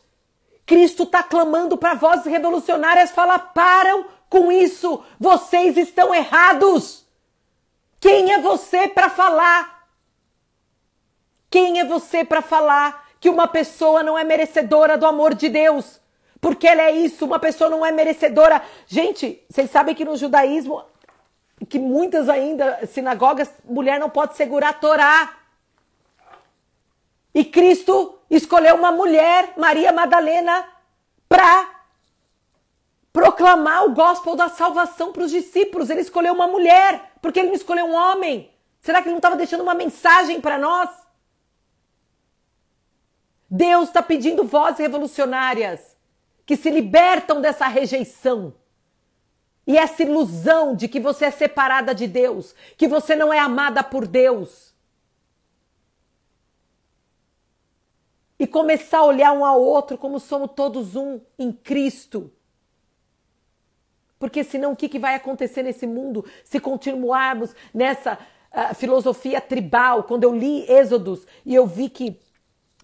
Cristo está clamando para vozes revolucionárias falar: param com isso, vocês estão errados. Quem é você para falar? Quem é você para falar que uma pessoa não é merecedora do amor de Deus? Porque ela é isso, uma pessoa não é merecedora. Gente, vocês sabem que no judaísmo, que muitas ainda sinagogas, mulher não pode segurar a Torá. E Cristo escolheu uma mulher, Maria Madalena, para proclamar o gospel da salvação para os discípulos. Ele escolheu uma mulher, porque ele não escolheu um homem. Será que ele não estava deixando uma mensagem para nós? Deus está pedindo vozes revolucionárias que se libertam dessa rejeição. E essa ilusão de que você é separada de Deus, que você não é amada por Deus. e começar a olhar um ao outro como somos todos um em Cristo. Porque senão o que, que vai acontecer nesse mundo se continuarmos nessa uh, filosofia tribal? Quando eu li Êxodos e eu vi que.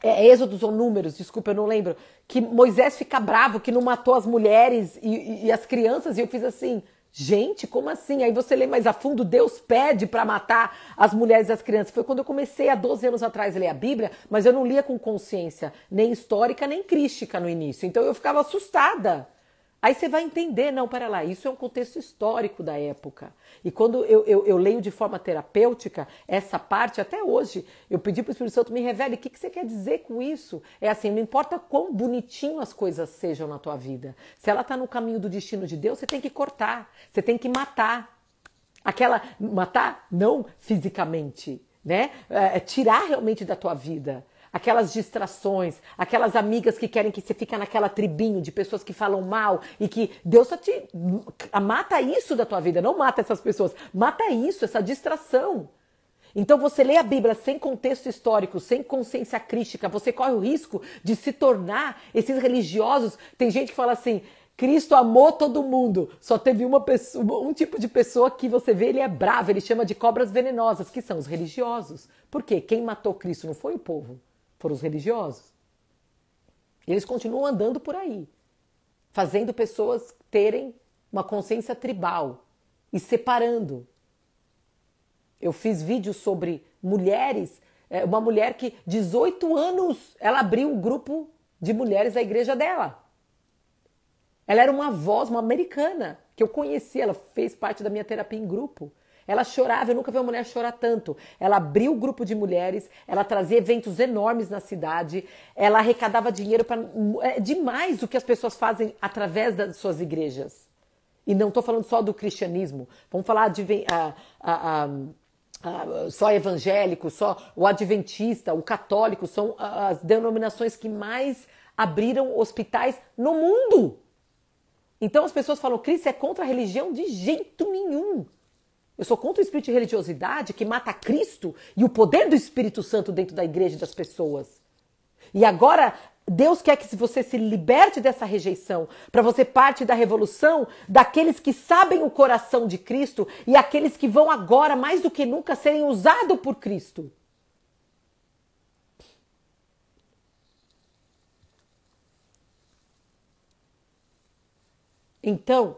É, Êxodos ou Números, desculpa, eu não lembro. Que Moisés fica bravo, que não matou as mulheres e, e, e as crianças. E eu fiz assim: Gente, como assim? Aí você lê mais a fundo, Deus pede para matar as mulheres e as crianças. Foi quando eu comecei há 12 anos atrás a ler a Bíblia, mas eu não lia com consciência, nem histórica, nem crística no início. Então eu ficava assustada. Aí você vai entender, não, para lá, isso é um contexto histórico da época. E quando eu, eu, eu leio de forma terapêutica essa parte, até hoje, eu pedi para o Espírito Santo me revele o que, que você quer dizer com isso. É assim, não importa quão bonitinho as coisas sejam na tua vida, se ela está no caminho do destino de Deus, você tem que cortar, você tem que matar. Aquela, matar não fisicamente, né? É, é tirar realmente da tua vida aquelas distrações, aquelas amigas que querem que você fica naquela tribinho de pessoas que falam mal e que Deus só tá te ah, mata isso da tua vida, não mata essas pessoas, mata isso, essa distração. Então você lê a Bíblia sem contexto histórico, sem consciência crítica, você corre o risco de se tornar esses religiosos. Tem gente que fala assim: Cristo amou todo mundo. Só teve uma pessoa, um tipo de pessoa que você vê, ele é bravo, ele chama de cobras venenosas, que são os religiosos. Por quê? Quem matou Cristo não foi o povo. Foram os religiosos. E eles continuam andando por aí, fazendo pessoas terem uma consciência tribal e separando. Eu fiz vídeos sobre mulheres, é, uma mulher que 18 anos ela abriu um grupo de mulheres da igreja dela. Ela era uma voz, uma americana que eu conheci, ela fez parte da minha terapia em grupo. Ela chorava, eu nunca vi uma mulher chorar tanto. Ela abriu o grupo de mulheres, ela trazia eventos enormes na cidade, ela arrecadava dinheiro para. É demais o que as pessoas fazem através das suas igrejas. E não estou falando só do cristianismo. Vamos falar de. só evangélico, só o adventista, o católico, são as denominações que mais abriram hospitais no mundo. Então as pessoas falam, Cristo é contra a religião de jeito nenhum. Eu sou contra o espírito de religiosidade que mata Cristo e o poder do Espírito Santo dentro da igreja e das pessoas. E agora Deus quer que você se liberte dessa rejeição, para você parte da revolução daqueles que sabem o coração de Cristo e aqueles que vão agora mais do que nunca serem usados por Cristo. Então,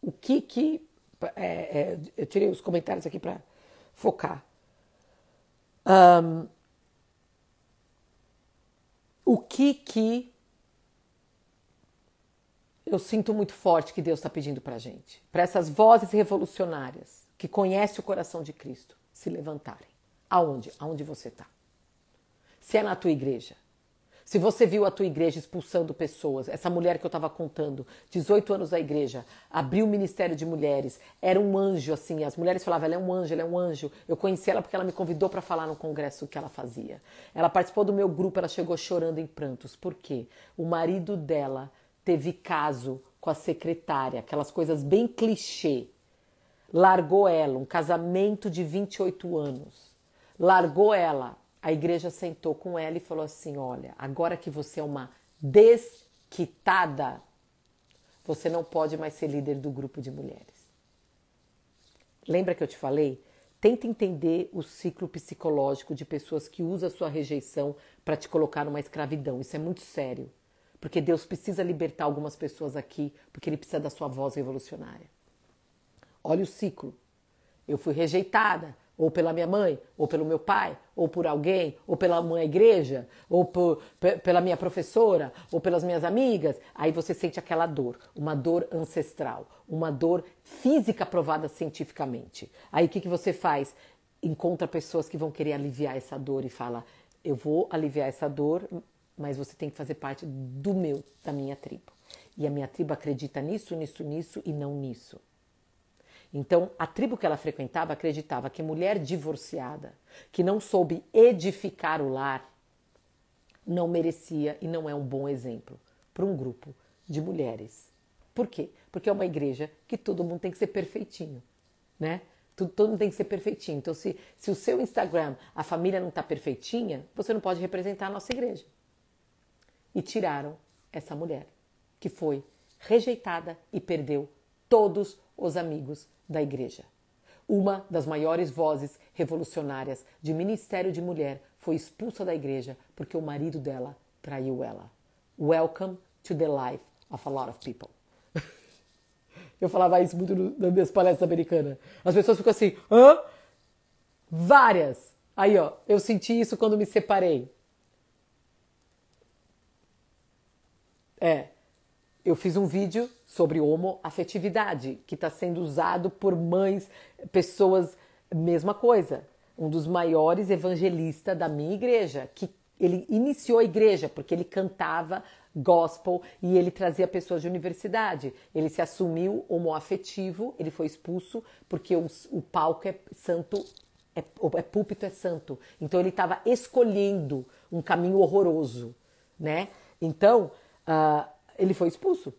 o que que é, é, eu tirei os comentários aqui para focar. Um, o que que eu sinto muito forte que Deus está pedindo para gente, para essas vozes revolucionárias que conhecem o coração de Cristo se levantarem. Aonde? Aonde você está? Se é na tua igreja, se você viu a tua igreja expulsando pessoas, essa mulher que eu estava contando, 18 anos da igreja, abriu o ministério de mulheres, era um anjo assim, as mulheres falavam, ela é um anjo, ela é um anjo. Eu conheci ela porque ela me convidou para falar no congresso que ela fazia. Ela participou do meu grupo, ela chegou chorando em prantos. Por quê? O marido dela teve caso com a secretária, aquelas coisas bem clichê. Largou ela, um casamento de 28 anos. Largou ela a igreja sentou com ela e falou assim: Olha, agora que você é uma desquitada, você não pode mais ser líder do grupo de mulheres. Lembra que eu te falei? Tenta entender o ciclo psicológico de pessoas que usam a sua rejeição para te colocar numa escravidão. Isso é muito sério. Porque Deus precisa libertar algumas pessoas aqui, porque Ele precisa da sua voz revolucionária. Olha o ciclo. Eu fui rejeitada, ou pela minha mãe, ou pelo meu pai, ou por alguém, ou pela minha igreja, ou por, pela minha professora, ou pelas minhas amigas, aí você sente aquela dor, uma dor ancestral, uma dor física provada cientificamente. Aí o que, que você faz? Encontra pessoas que vão querer aliviar essa dor e fala: eu vou aliviar essa dor, mas você tem que fazer parte do meu, da minha tribo. E a minha tribo acredita nisso, nisso, nisso e não nisso. Então, a tribo que ela frequentava acreditava que mulher divorciada, que não soube edificar o lar, não merecia e não é um bom exemplo para um grupo de mulheres. Por quê? Porque é uma igreja que todo mundo tem que ser perfeitinho, né? todo mundo tem que ser perfeitinho. Então, se, se o seu Instagram, a família não está perfeitinha, você não pode representar a nossa igreja. E tiraram essa mulher, que foi rejeitada e perdeu todos os amigos da Igreja. Uma das maiores vozes revolucionárias de Ministério de Mulher foi expulsa da Igreja porque o marido dela traiu ela. Welcome to the life of a lot of people. Eu falava isso muito no, nas minhas palestras americanas. As pessoas ficam assim, hã? Várias. Aí, ó, eu senti isso quando me separei. É, eu fiz um vídeo sobre homoafetividade, que está sendo usado por mães, pessoas, mesma coisa. Um dos maiores evangelistas da minha igreja, que ele iniciou a igreja porque ele cantava gospel e ele trazia pessoas de universidade. Ele se assumiu homoafetivo, ele foi expulso porque o, o palco é santo, é, é púlpito é santo. Então ele estava escolhendo um caminho horroroso, né? Então, uh, ele foi expulso.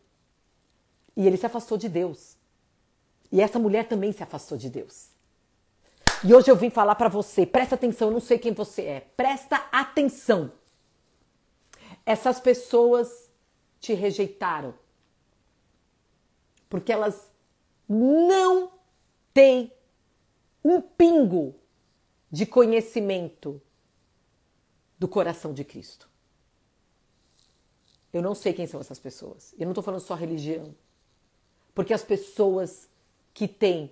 E ele se afastou de Deus. E essa mulher também se afastou de Deus. E hoje eu vim falar para você, presta atenção, eu não sei quem você é, presta atenção. Essas pessoas te rejeitaram. Porque elas não têm um pingo de conhecimento do coração de Cristo. Eu não sei quem são essas pessoas. Eu não estou falando só religião. Porque as pessoas que têm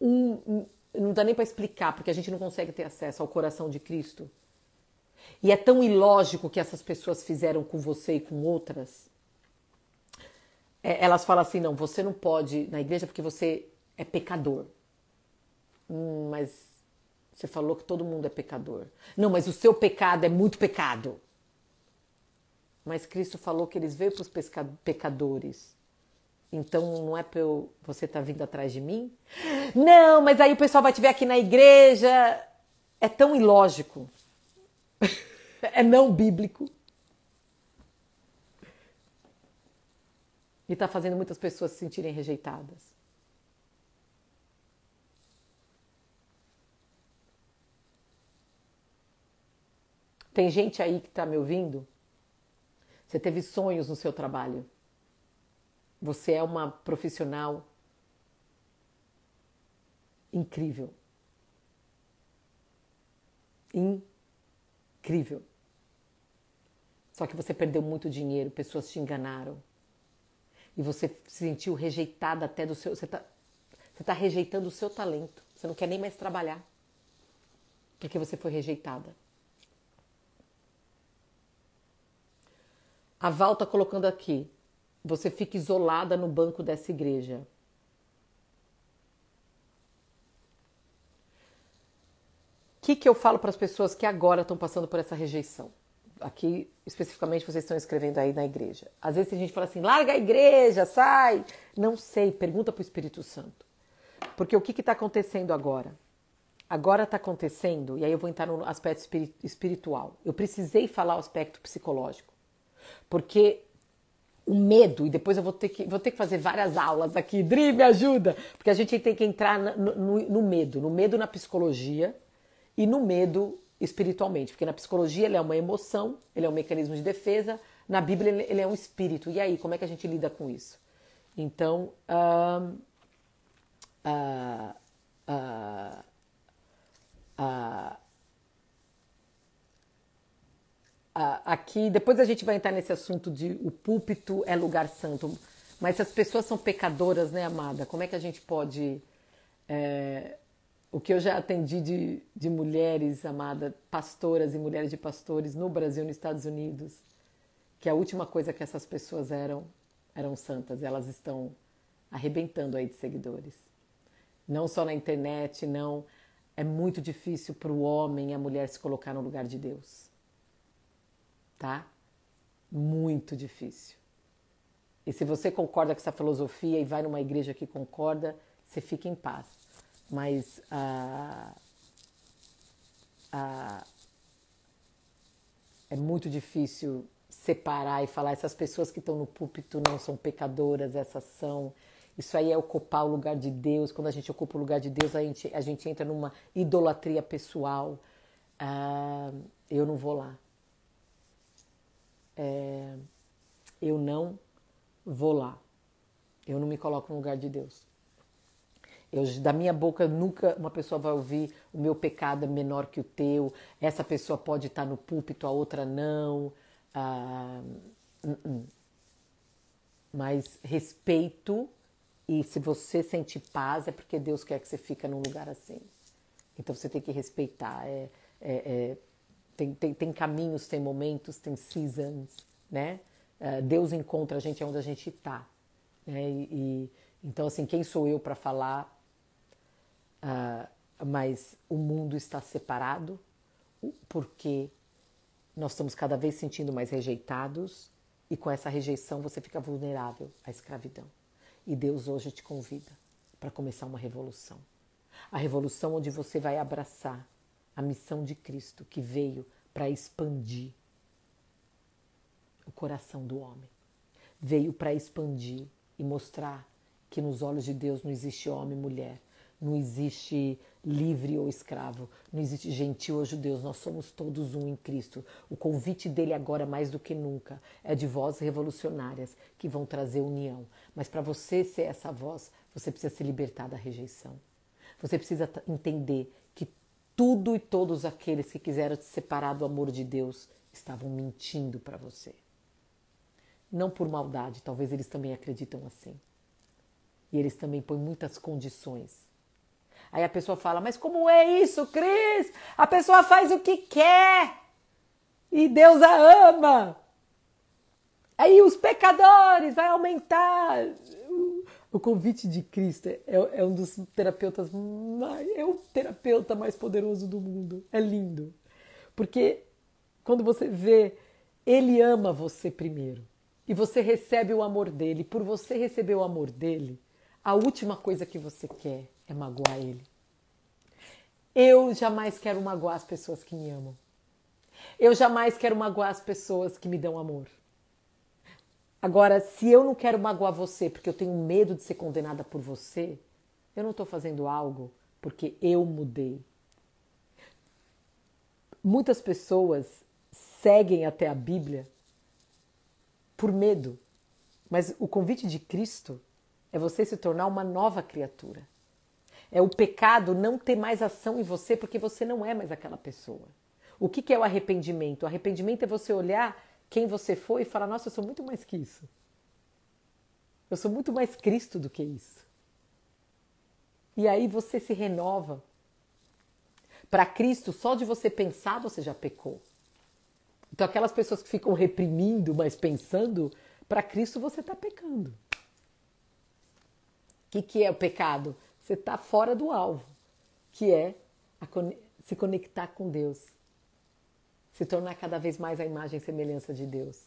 um. Não dá nem para explicar, porque a gente não consegue ter acesso ao coração de Cristo. E é tão ilógico que essas pessoas fizeram com você e com outras. É, elas falam assim: não, você não pode na igreja porque você é pecador. Hum, mas você falou que todo mundo é pecador. Não, mas o seu pecado é muito pecado. Mas Cristo falou que eles veio para os pecadores. Então não é para você tá vindo atrás de mim? Não, mas aí o pessoal vai te ver aqui na igreja. É tão ilógico. é não bíblico. E está fazendo muitas pessoas se sentirem rejeitadas. Tem gente aí que está me ouvindo você teve sonhos no seu trabalho. Você é uma profissional incrível. Incrível. Só que você perdeu muito dinheiro, pessoas te enganaram. E você se sentiu rejeitada até do seu. Você tá, você tá rejeitando o seu talento. Você não quer nem mais trabalhar. Porque você foi rejeitada. A Val está colocando aqui. Você fica isolada no banco dessa igreja. O que, que eu falo para as pessoas que agora estão passando por essa rejeição? Aqui, especificamente, vocês estão escrevendo aí na igreja. Às vezes a gente fala assim: larga a igreja, sai. Não sei, pergunta para o Espírito Santo. Porque o que está acontecendo agora? Agora está acontecendo, e aí eu vou entrar no aspecto espiritual. Eu precisei falar o aspecto psicológico. Porque o medo, e depois eu vou ter que, vou ter que fazer várias aulas aqui, Dri, me ajuda! Porque a gente tem que entrar no, no, no medo, no medo na psicologia e no medo espiritualmente, porque na psicologia ele é uma emoção, ele é um mecanismo de defesa, na Bíblia ele é um espírito. E aí, como é que a gente lida com isso? Então, uh, uh, uh, aqui, depois a gente vai entrar nesse assunto de o púlpito é lugar santo. Mas se as pessoas são pecadoras, né, amada? Como é que a gente pode. É, o que eu já atendi de, de mulheres, amada, pastoras e mulheres de pastores no Brasil e nos Estados Unidos, que a última coisa que essas pessoas eram, eram santas. Elas estão arrebentando aí de seguidores. Não só na internet, não. É muito difícil para o homem e a mulher se colocar no lugar de Deus tá? Muito difícil. E se você concorda com essa filosofia e vai numa igreja que concorda, você fica em paz. Mas ah, ah, é muito difícil separar e falar essas pessoas que estão no púlpito não são pecadoras, essas são. Isso aí é ocupar o lugar de Deus. Quando a gente ocupa o lugar de Deus, a gente, a gente entra numa idolatria pessoal. Ah, eu não vou lá é, eu não vou lá. Eu não me coloco no lugar de Deus. Eu, da minha boca nunca uma pessoa vai ouvir o meu pecado é menor que o teu. Essa pessoa pode estar no púlpito, a outra não. Ah, Mas respeito e se você sentir paz é porque Deus quer que você fica num lugar assim. Então você tem que respeitar. É, é, é tem, tem, tem caminhos, tem momentos, tem seasons, né? Uh, Deus encontra a gente onde a gente está. Né? E, e, então, assim, quem sou eu para falar? Uh, mas o mundo está separado porque nós estamos cada vez sentindo mais rejeitados e com essa rejeição você fica vulnerável à escravidão. E Deus hoje te convida para começar uma revolução. A revolução onde você vai abraçar a missão de Cristo que veio para expandir o coração do homem. Veio para expandir e mostrar que nos olhos de Deus não existe homem e mulher, não existe livre ou escravo, não existe gentil ou judeu, nós somos todos um em Cristo. O convite dele agora mais do que nunca é de vozes revolucionárias que vão trazer união. Mas para você ser essa voz, você precisa se libertar da rejeição. Você precisa entender tudo e todos aqueles que quiseram te separar do amor de Deus estavam mentindo para você. Não por maldade, talvez eles também acreditam assim. E eles também põem muitas condições. Aí a pessoa fala: Mas como é isso, Cris? A pessoa faz o que quer e Deus a ama. Aí os pecadores vão aumentar. O convite de Cristo é, é um dos terapeutas mais, é o terapeuta mais poderoso do mundo. É lindo. Porque quando você vê, ele ama você primeiro. E você recebe o amor dele. Por você receber o amor dele, a última coisa que você quer é magoar ele. Eu jamais quero magoar as pessoas que me amam. Eu jamais quero magoar as pessoas que me dão amor. Agora, se eu não quero magoar você porque eu tenho medo de ser condenada por você, eu não estou fazendo algo porque eu mudei. Muitas pessoas seguem até a Bíblia por medo, mas o convite de Cristo é você se tornar uma nova criatura. É o pecado não ter mais ação em você porque você não é mais aquela pessoa. O que, é o arrependimento? O arrependimento é você olhar quem você foi e fala: Nossa, eu sou muito mais que isso. Eu sou muito mais Cristo do que isso. E aí você se renova. Para Cristo, só de você pensar você já pecou. Então, aquelas pessoas que ficam reprimindo, mas pensando, para Cristo você está pecando. O que, que é o pecado? Você está fora do alvo, que é a, se conectar com Deus, se tornar cada vez mais a imagem e semelhança de Deus.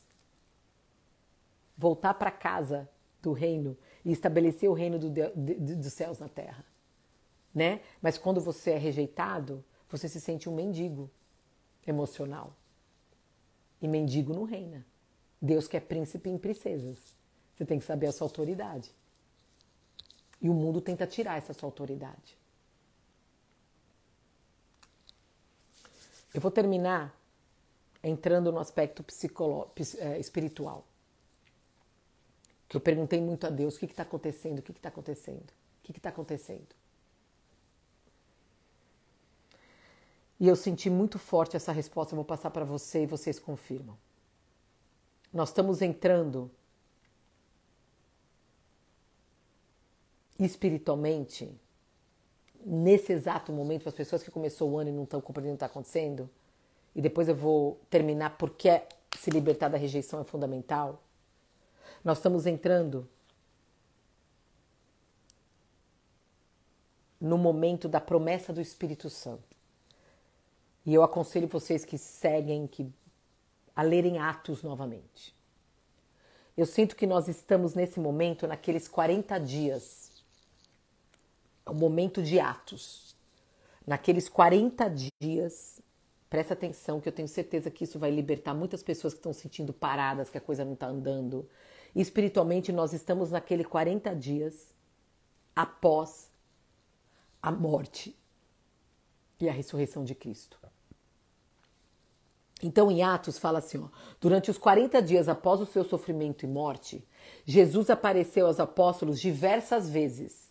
Voltar para casa do reino e estabelecer o reino do de, de, dos céus na terra. Né? Mas quando você é rejeitado, você se sente um mendigo emocional. E mendigo não reina. Deus quer príncipe em princesas. Você tem que saber a sua autoridade. E o mundo tenta tirar essa sua autoridade. Eu vou terminar entrando no aspecto é, espiritual. Que eu perguntei muito a Deus: o que está acontecendo? O que está acontecendo? O que está acontecendo? E eu senti muito forte essa resposta, eu vou passar para você e vocês confirmam. Nós estamos entrando espiritualmente nesse exato momento, para as pessoas que começou o ano e não estão compreendendo o que está acontecendo, e depois eu vou terminar porque é, se libertar da rejeição é fundamental. Nós estamos entrando no momento da promessa do Espírito Santo. E eu aconselho vocês que seguem, que a lerem Atos novamente. Eu sinto que nós estamos nesse momento, naqueles 40 dias. É o momento de Atos. Naqueles 40 dias Presta atenção, que eu tenho certeza que isso vai libertar muitas pessoas que estão sentindo paradas, que a coisa não está andando. E espiritualmente, nós estamos naquele 40 dias após a morte e a ressurreição de Cristo. Então, em Atos, fala assim: ó, durante os 40 dias após o seu sofrimento e morte, Jesus apareceu aos apóstolos diversas vezes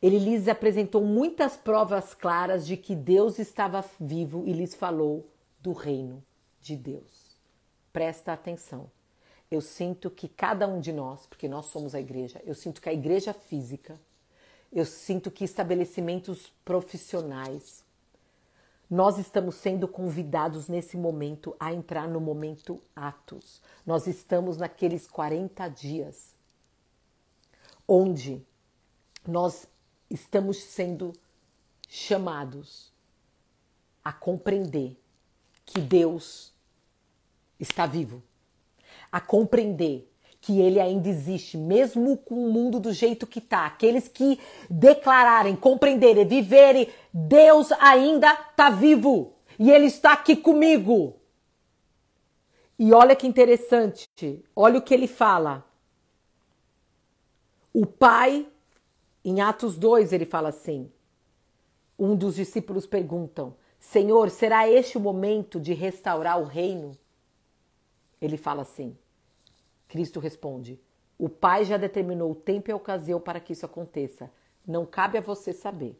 ele lhes apresentou muitas provas claras de que Deus estava vivo e lhes falou do reino de Deus. Presta atenção. Eu sinto que cada um de nós, porque nós somos a igreja, eu sinto que a igreja física, eu sinto que estabelecimentos profissionais, nós estamos sendo convidados nesse momento a entrar no momento Atos. Nós estamos naqueles 40 dias onde nós estamos sendo chamados a compreender que Deus está vivo, a compreender que ele ainda existe, mesmo com o mundo do jeito que está. Aqueles que declararem, compreenderem, viverem, Deus ainda está vivo e ele está aqui comigo. E olha que interessante, olha o que ele fala. O Pai em Atos 2, ele fala assim: Um dos discípulos perguntam: Senhor, será este o momento de restaurar o reino? Ele fala assim. Cristo responde: O Pai já determinou o tempo e a ocasião para que isso aconteça. Não cabe a você saber.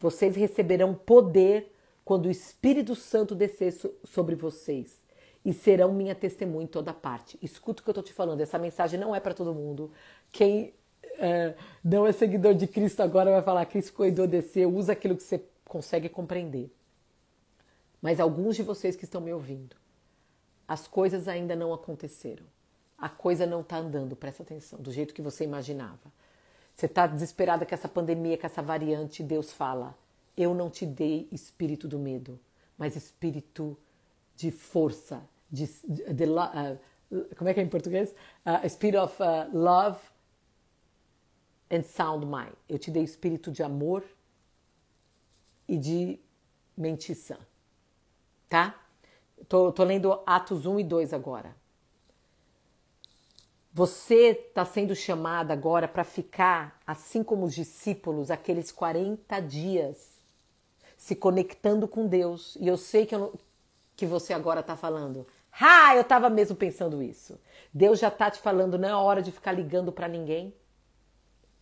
Vocês receberão poder quando o Espírito Santo descer sobre vocês e serão minha testemunha em toda parte. Escuta o que eu estou te falando. Essa mensagem não é para todo mundo. Quem é, não é seguidor de Cristo agora, vai falar Cristo cuidou de você, usa aquilo que você consegue compreender. Mas alguns de vocês que estão me ouvindo, as coisas ainda não aconteceram. A coisa não está andando, presta atenção, do jeito que você imaginava. Você está desesperada com essa pandemia, com essa variante, Deus fala: Eu não te dei espírito do medo, mas espírito de força, de, de, de uh, como é que é em português? Uh, ah, spirit of uh, love, and sound mind. Eu te dei espírito de amor e de sã Tá? Tô, tô lendo Atos 1 e 2 agora. Você está sendo chamada agora para ficar, assim como os discípulos, aqueles 40 dias se conectando com Deus. E eu sei que, eu não, que você agora está falando. Ah, eu estava mesmo pensando isso. Deus já está te falando, não é hora de ficar ligando para ninguém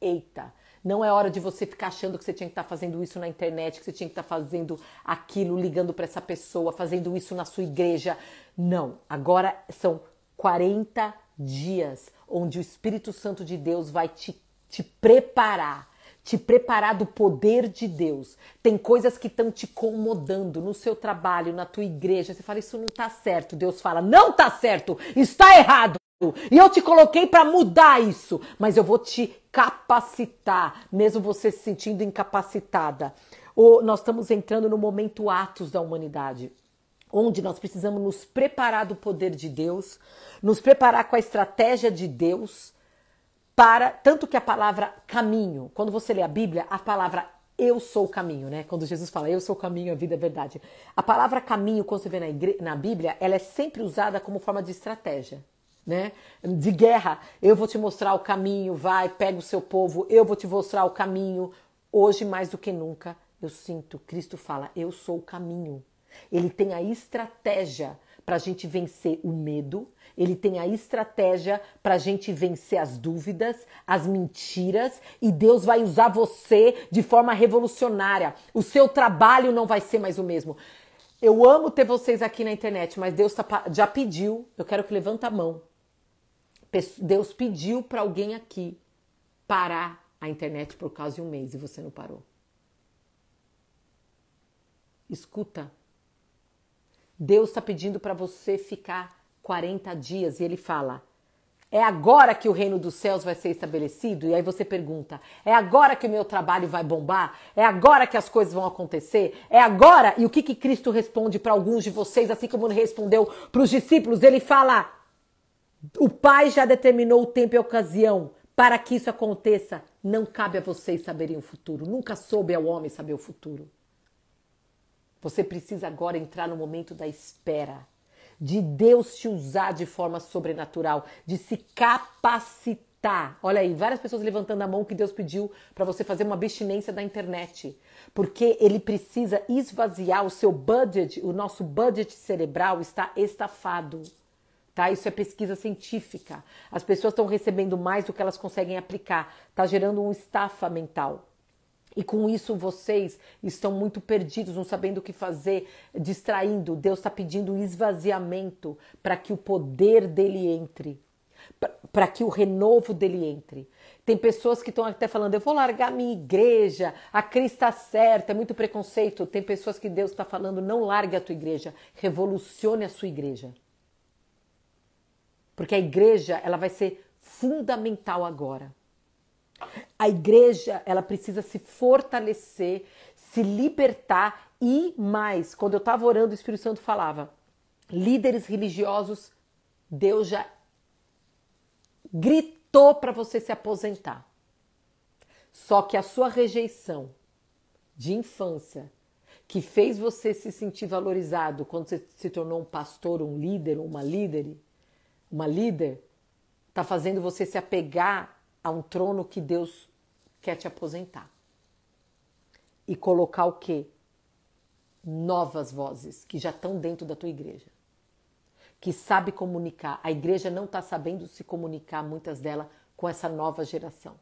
eita, não é hora de você ficar achando que você tinha que estar tá fazendo isso na internet, que você tinha que estar tá fazendo aquilo, ligando para essa pessoa, fazendo isso na sua igreja. Não, agora são 40 dias onde o Espírito Santo de Deus vai te, te preparar te preparar do poder de Deus. Tem coisas que estão te incomodando no seu trabalho, na tua igreja. Você fala, isso não está certo. Deus fala, não está certo, está errado. E eu te coloquei para mudar isso, mas eu vou te capacitar, mesmo você se sentindo incapacitada. Ou nós estamos entrando no momento Atos da humanidade onde nós precisamos nos preparar do poder de Deus, nos preparar com a estratégia de Deus para tanto que a palavra caminho, quando você lê a Bíblia, a palavra eu sou o caminho, né? Quando Jesus fala eu sou o caminho, a vida é a verdade. A palavra caminho, quando você vê na, igre... na Bíblia, ela é sempre usada como forma de estratégia né? De guerra. Eu vou te mostrar o caminho, vai, pega o seu povo, eu vou te mostrar o caminho. Hoje mais do que nunca, eu sinto, Cristo fala, eu sou o caminho. Ele tem a estratégia para a gente vencer o medo, ele tem a estratégia para a gente vencer as dúvidas, as mentiras, e Deus vai usar você de forma revolucionária. O seu trabalho não vai ser mais o mesmo. Eu amo ter vocês aqui na internet, mas Deus tá, já pediu, eu quero que levanta a mão Deus pediu para alguém aqui parar a internet por causa de um mês e você não parou. Escuta. Deus está pedindo para você ficar 40 dias e ele fala: é agora que o reino dos céus vai ser estabelecido? E aí você pergunta: é agora que o meu trabalho vai bombar? É agora que as coisas vão acontecer? É agora? E o que, que Cristo responde para alguns de vocês, assim como ele respondeu para os discípulos? Ele fala: o Pai já determinou o tempo e a ocasião para que isso aconteça. Não cabe a vocês saberem o futuro. Nunca soube ao homem saber o futuro. Você precisa agora entrar no momento da espera, de Deus te usar de forma sobrenatural, de se capacitar. Olha aí, várias pessoas levantando a mão que Deus pediu para você fazer uma abstinência da internet, porque ele precisa esvaziar o seu budget, o nosso budget cerebral está estafado. Tá? Isso é pesquisa científica. As pessoas estão recebendo mais do que elas conseguem aplicar. Está gerando um estafa mental. E com isso vocês estão muito perdidos, não sabendo o que fazer, distraindo. Deus está pedindo esvaziamento para que o poder dele entre, para que o renovo dele entre. Tem pessoas que estão até falando: eu vou largar minha igreja, a Cristo está certa, é muito preconceito. Tem pessoas que Deus está falando: não largue a tua igreja, revolucione a sua igreja. Porque a igreja, ela vai ser fundamental agora. A igreja, ela precisa se fortalecer, se libertar e mais. Quando eu estava orando, o Espírito Santo falava: líderes religiosos, Deus já gritou para você se aposentar. Só que a sua rejeição de infância, que fez você se sentir valorizado quando você se tornou um pastor, um líder, uma líder, uma líder, está fazendo você se apegar a um trono que Deus quer te aposentar. E colocar o quê? Novas vozes que já estão dentro da tua igreja. Que sabe comunicar. A igreja não está sabendo se comunicar, muitas delas, com essa nova geração.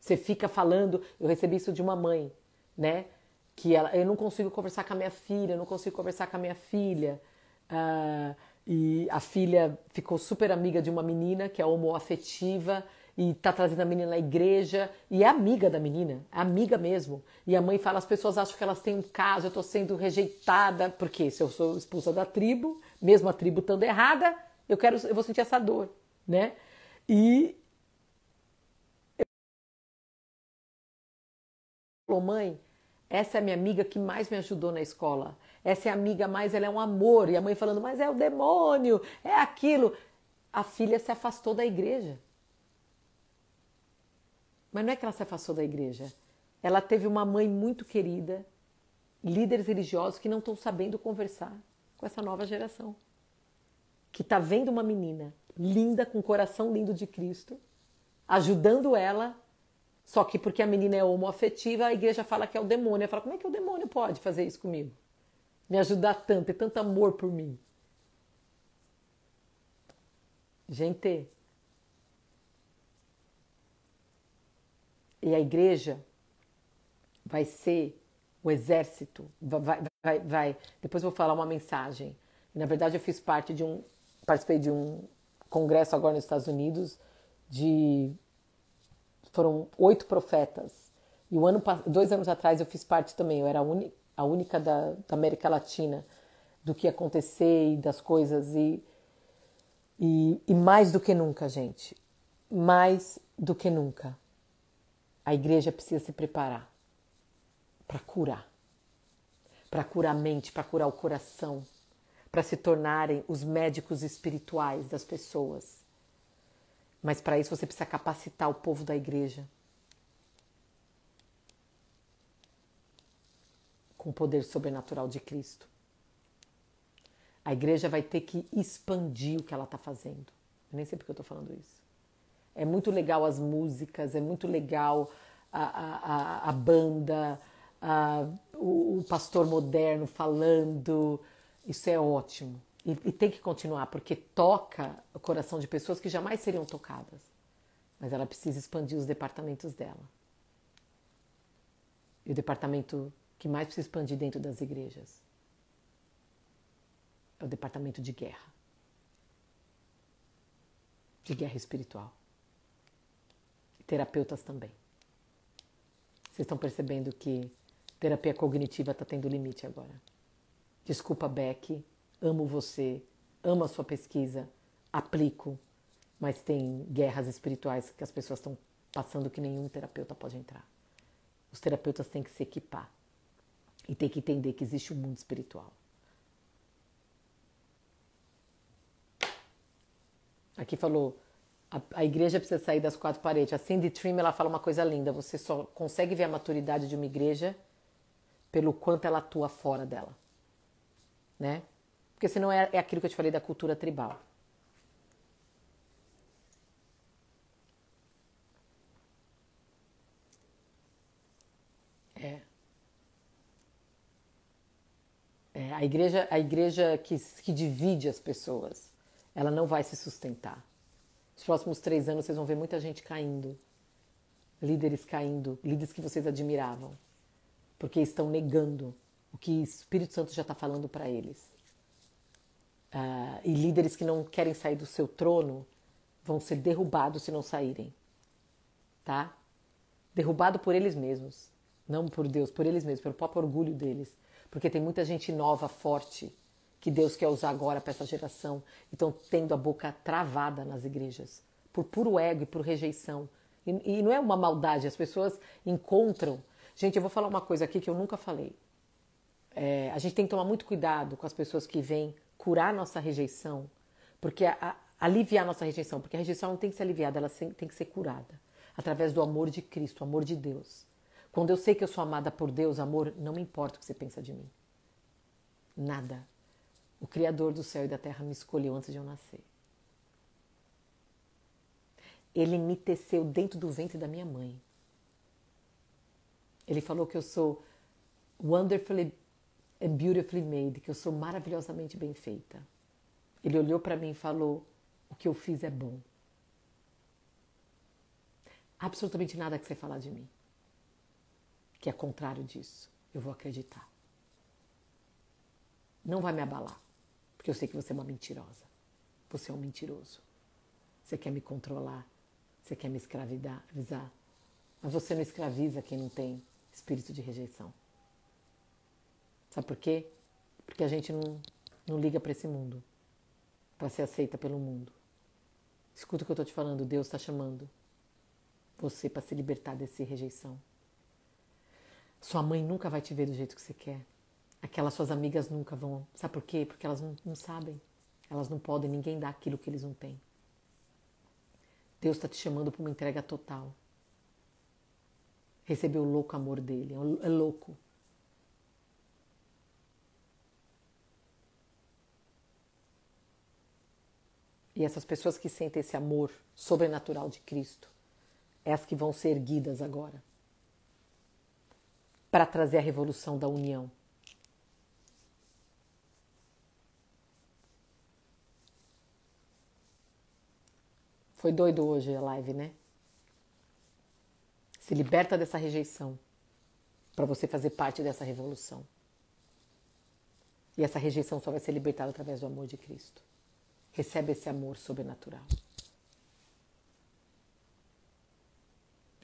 Você fica falando, eu recebi isso de uma mãe, né? Que ela, eu não consigo conversar com a minha filha, eu não consigo conversar com a minha filha. Uh, e a filha ficou super amiga de uma menina que é homoafetiva e tá trazendo a menina na igreja e é amiga da menina, é amiga mesmo. E a mãe fala: as pessoas acham que elas têm um caso, eu tô sendo rejeitada, porque se eu sou expulsa da tribo, mesmo a tribo estando errada, eu quero, eu vou sentir essa dor, né? E falou: mãe, essa é a minha amiga que mais me ajudou na escola essa é amiga, mas ela é um amor. E a mãe falando, mas é o demônio, é aquilo. A filha se afastou da igreja. Mas não é que ela se afastou da igreja. Ela teve uma mãe muito querida, líderes religiosos que não estão sabendo conversar com essa nova geração. Que está vendo uma menina linda, com um coração lindo de Cristo, ajudando ela, só que porque a menina é homoafetiva, a igreja fala que é o demônio. Ela fala, como é que o demônio pode fazer isso comigo? me ajudar tanto, ter tanto amor por mim. Gente, e a igreja vai ser o exército, vai, vai, vai. Depois vou falar uma mensagem. Na verdade, eu fiz parte de um, participei de um congresso agora nos Estados Unidos de foram oito profetas. E o ano dois anos atrás eu fiz parte também. Eu era a única a única da, da América Latina, do que acontecer e das coisas. E, e, e mais do que nunca, gente, mais do que nunca, a igreja precisa se preparar para curar para curar a mente, para curar o coração, para se tornarem os médicos espirituais das pessoas. Mas para isso você precisa capacitar o povo da igreja com o poder sobrenatural de Cristo. A igreja vai ter que expandir o que ela está fazendo. Eu nem sei porque eu estou falando isso. É muito legal as músicas, é muito legal a, a, a banda, a, o, o, pastor moderno falando. Isso é ótimo. E, e tem que continuar, porque toca o coração de pessoas que jamais seriam tocadas. Mas ela precisa expandir os departamentos dela. E o departamento que mais precisa expandir dentro das igrejas é o departamento de guerra de guerra espiritual. Terapeutas também. Vocês estão percebendo que terapia cognitiva está tendo limite agora. Desculpa, Beck, amo você, amo a sua pesquisa, aplico, mas tem guerras espirituais que as pessoas estão passando que nenhum terapeuta pode entrar. Os terapeutas têm que se equipar e tem que entender que existe um mundo espiritual. Aqui falou, a, a, igreja precisa sair das quatro paredes. A Cindy Trim, ela fala uma coisa linda, você só consegue ver a maturidade de uma igreja pelo quanto ela atua fora dela, né? Porque senão é, é aquilo que eu te falei da cultura tribal. igreja, a igreja que, que divide as pessoas, ela não vai se sustentar. Nos próximos três anos vocês vão ver muita gente caindo, líderes caindo, líderes que vocês admiravam, porque estão negando o que o Espírito Santo já está falando para eles. Uh, e líderes que não querem sair do seu trono vão ser derrubados se não saírem, tá? Derrubado por eles mesmos, não por Deus, por eles mesmos, pelo próprio orgulho deles porque tem muita gente nova, forte, que Deus quer usar agora para essa geração, e estão tendo a boca travada nas igrejas, por puro ego e por rejeição. E, e não é uma maldade, as pessoas encontram. Gente, eu vou falar uma coisa aqui que eu nunca falei. É, a gente tem que tomar muito cuidado com as pessoas que vêm curar nossa rejeição, porque a, a, aliviar nossa rejeição, porque a rejeição não tem que ser aliviada, ela tem que ser curada através do amor de Cristo, amor de Deus. Quando eu sei que eu sou amada por Deus, amor, não me importa o que você pensa de mim. Nada. O Criador do céu e da terra me escolheu antes de eu nascer. Ele me teceu dentro do ventre da minha mãe. Ele falou que eu sou wonderfully and beautifully made, que eu sou maravilhosamente bem feita. Ele olhou para mim e falou: O que eu fiz é bom. Absolutamente nada que você falar de mim que é contrário disso. Eu vou acreditar. Não vai me abalar, porque eu sei que você é uma mentirosa. Você é um mentiroso. Você quer me controlar, você quer me escravizar. Mas você não escraviza quem não tem espírito de rejeição. Sabe por quê? Porque a gente não, não liga para esse mundo, para ser aceita pelo mundo. Escuta o que eu estou te falando, Deus está chamando você para se libertar desse rejeição. Sua mãe nunca vai te ver do jeito que você quer. Aquelas suas amigas nunca vão. Sabe por quê? Porque elas não, não sabem. Elas não podem, ninguém dá aquilo que eles não têm. Deus está te chamando para uma entrega total. Receber o louco amor dele. É, é louco. E essas pessoas que sentem esse amor sobrenatural de Cristo, é as que vão ser erguidas agora para trazer a revolução da união. Foi doido hoje a live, né? Se liberta dessa rejeição para você fazer parte dessa revolução. E essa rejeição só vai ser libertada através do amor de Cristo. Recebe esse amor sobrenatural.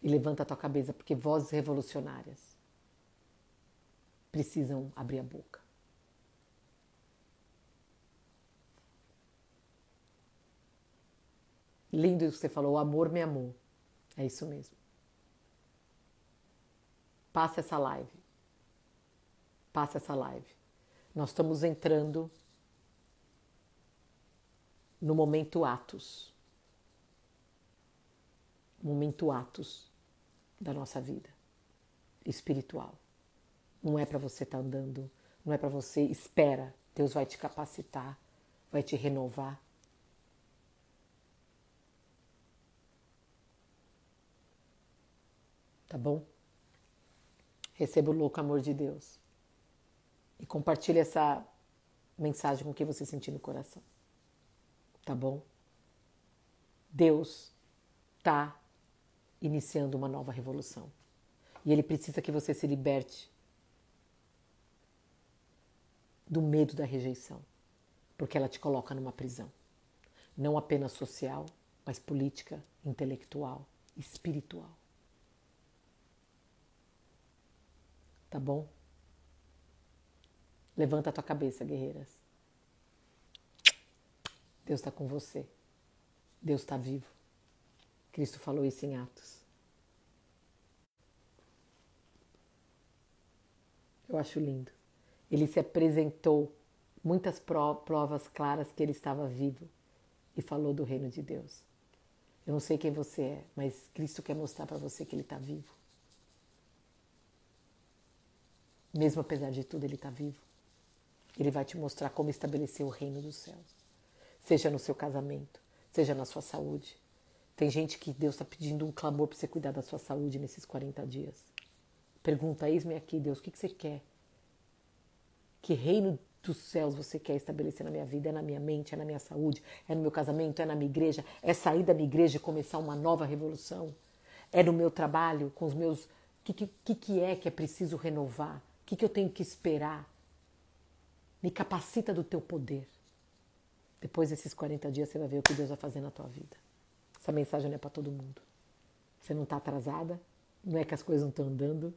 E levanta a tua cabeça, porque vozes revolucionárias precisam abrir a boca. Lindo isso que você falou, o amor me amou. É isso mesmo. Passa essa live. Passa essa live. Nós estamos entrando no momento Atos. Momento Atos da nossa vida espiritual. Não é para você estar tá andando, não é para você. Espera, Deus vai te capacitar, vai te renovar. Tá bom? Receba o louco amor de Deus. E compartilhe essa mensagem com o que você sentir no coração. Tá bom? Deus tá iniciando uma nova revolução. E ele precisa que você se liberte do medo da rejeição, porque ela te coloca numa prisão, não apenas social, mas política, intelectual, espiritual. Tá bom? Levanta a tua cabeça, guerreiras. Deus está com você. Deus está vivo. Cristo falou isso em Atos. Eu acho lindo. Ele se apresentou muitas provas claras que ele estava vivo e falou do reino de Deus. Eu não sei quem você é, mas Cristo quer mostrar para você que ele está vivo. Mesmo apesar de tudo, ele está vivo. Ele vai te mostrar como estabelecer o reino dos céus. Seja no seu casamento, seja na sua saúde. Tem gente que Deus está pedindo um clamor para você cuidar da sua saúde nesses 40 dias. Pergunta, eis-me aqui, Deus, o que, que você quer? Que reino dos céus você quer estabelecer na minha vida? É na minha mente, é na minha saúde, é no meu casamento, é na minha igreja, é sair da minha igreja e começar uma nova revolução? É no meu trabalho, com os meus. O que, que, que é que é preciso renovar? O que, que eu tenho que esperar? Me capacita do teu poder. Depois desses 40 dias você vai ver o que Deus vai fazer na tua vida. Essa mensagem não é para todo mundo. Você não está atrasada, não é que as coisas não estão andando.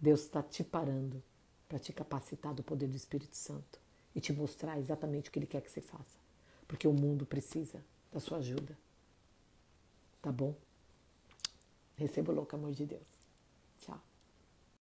Deus está te parando para te capacitar do poder do Espírito Santo e te mostrar exatamente o que Ele quer que você faça. Porque o mundo precisa da sua ajuda. Tá bom? Receba o louco amor de Deus. Tchau.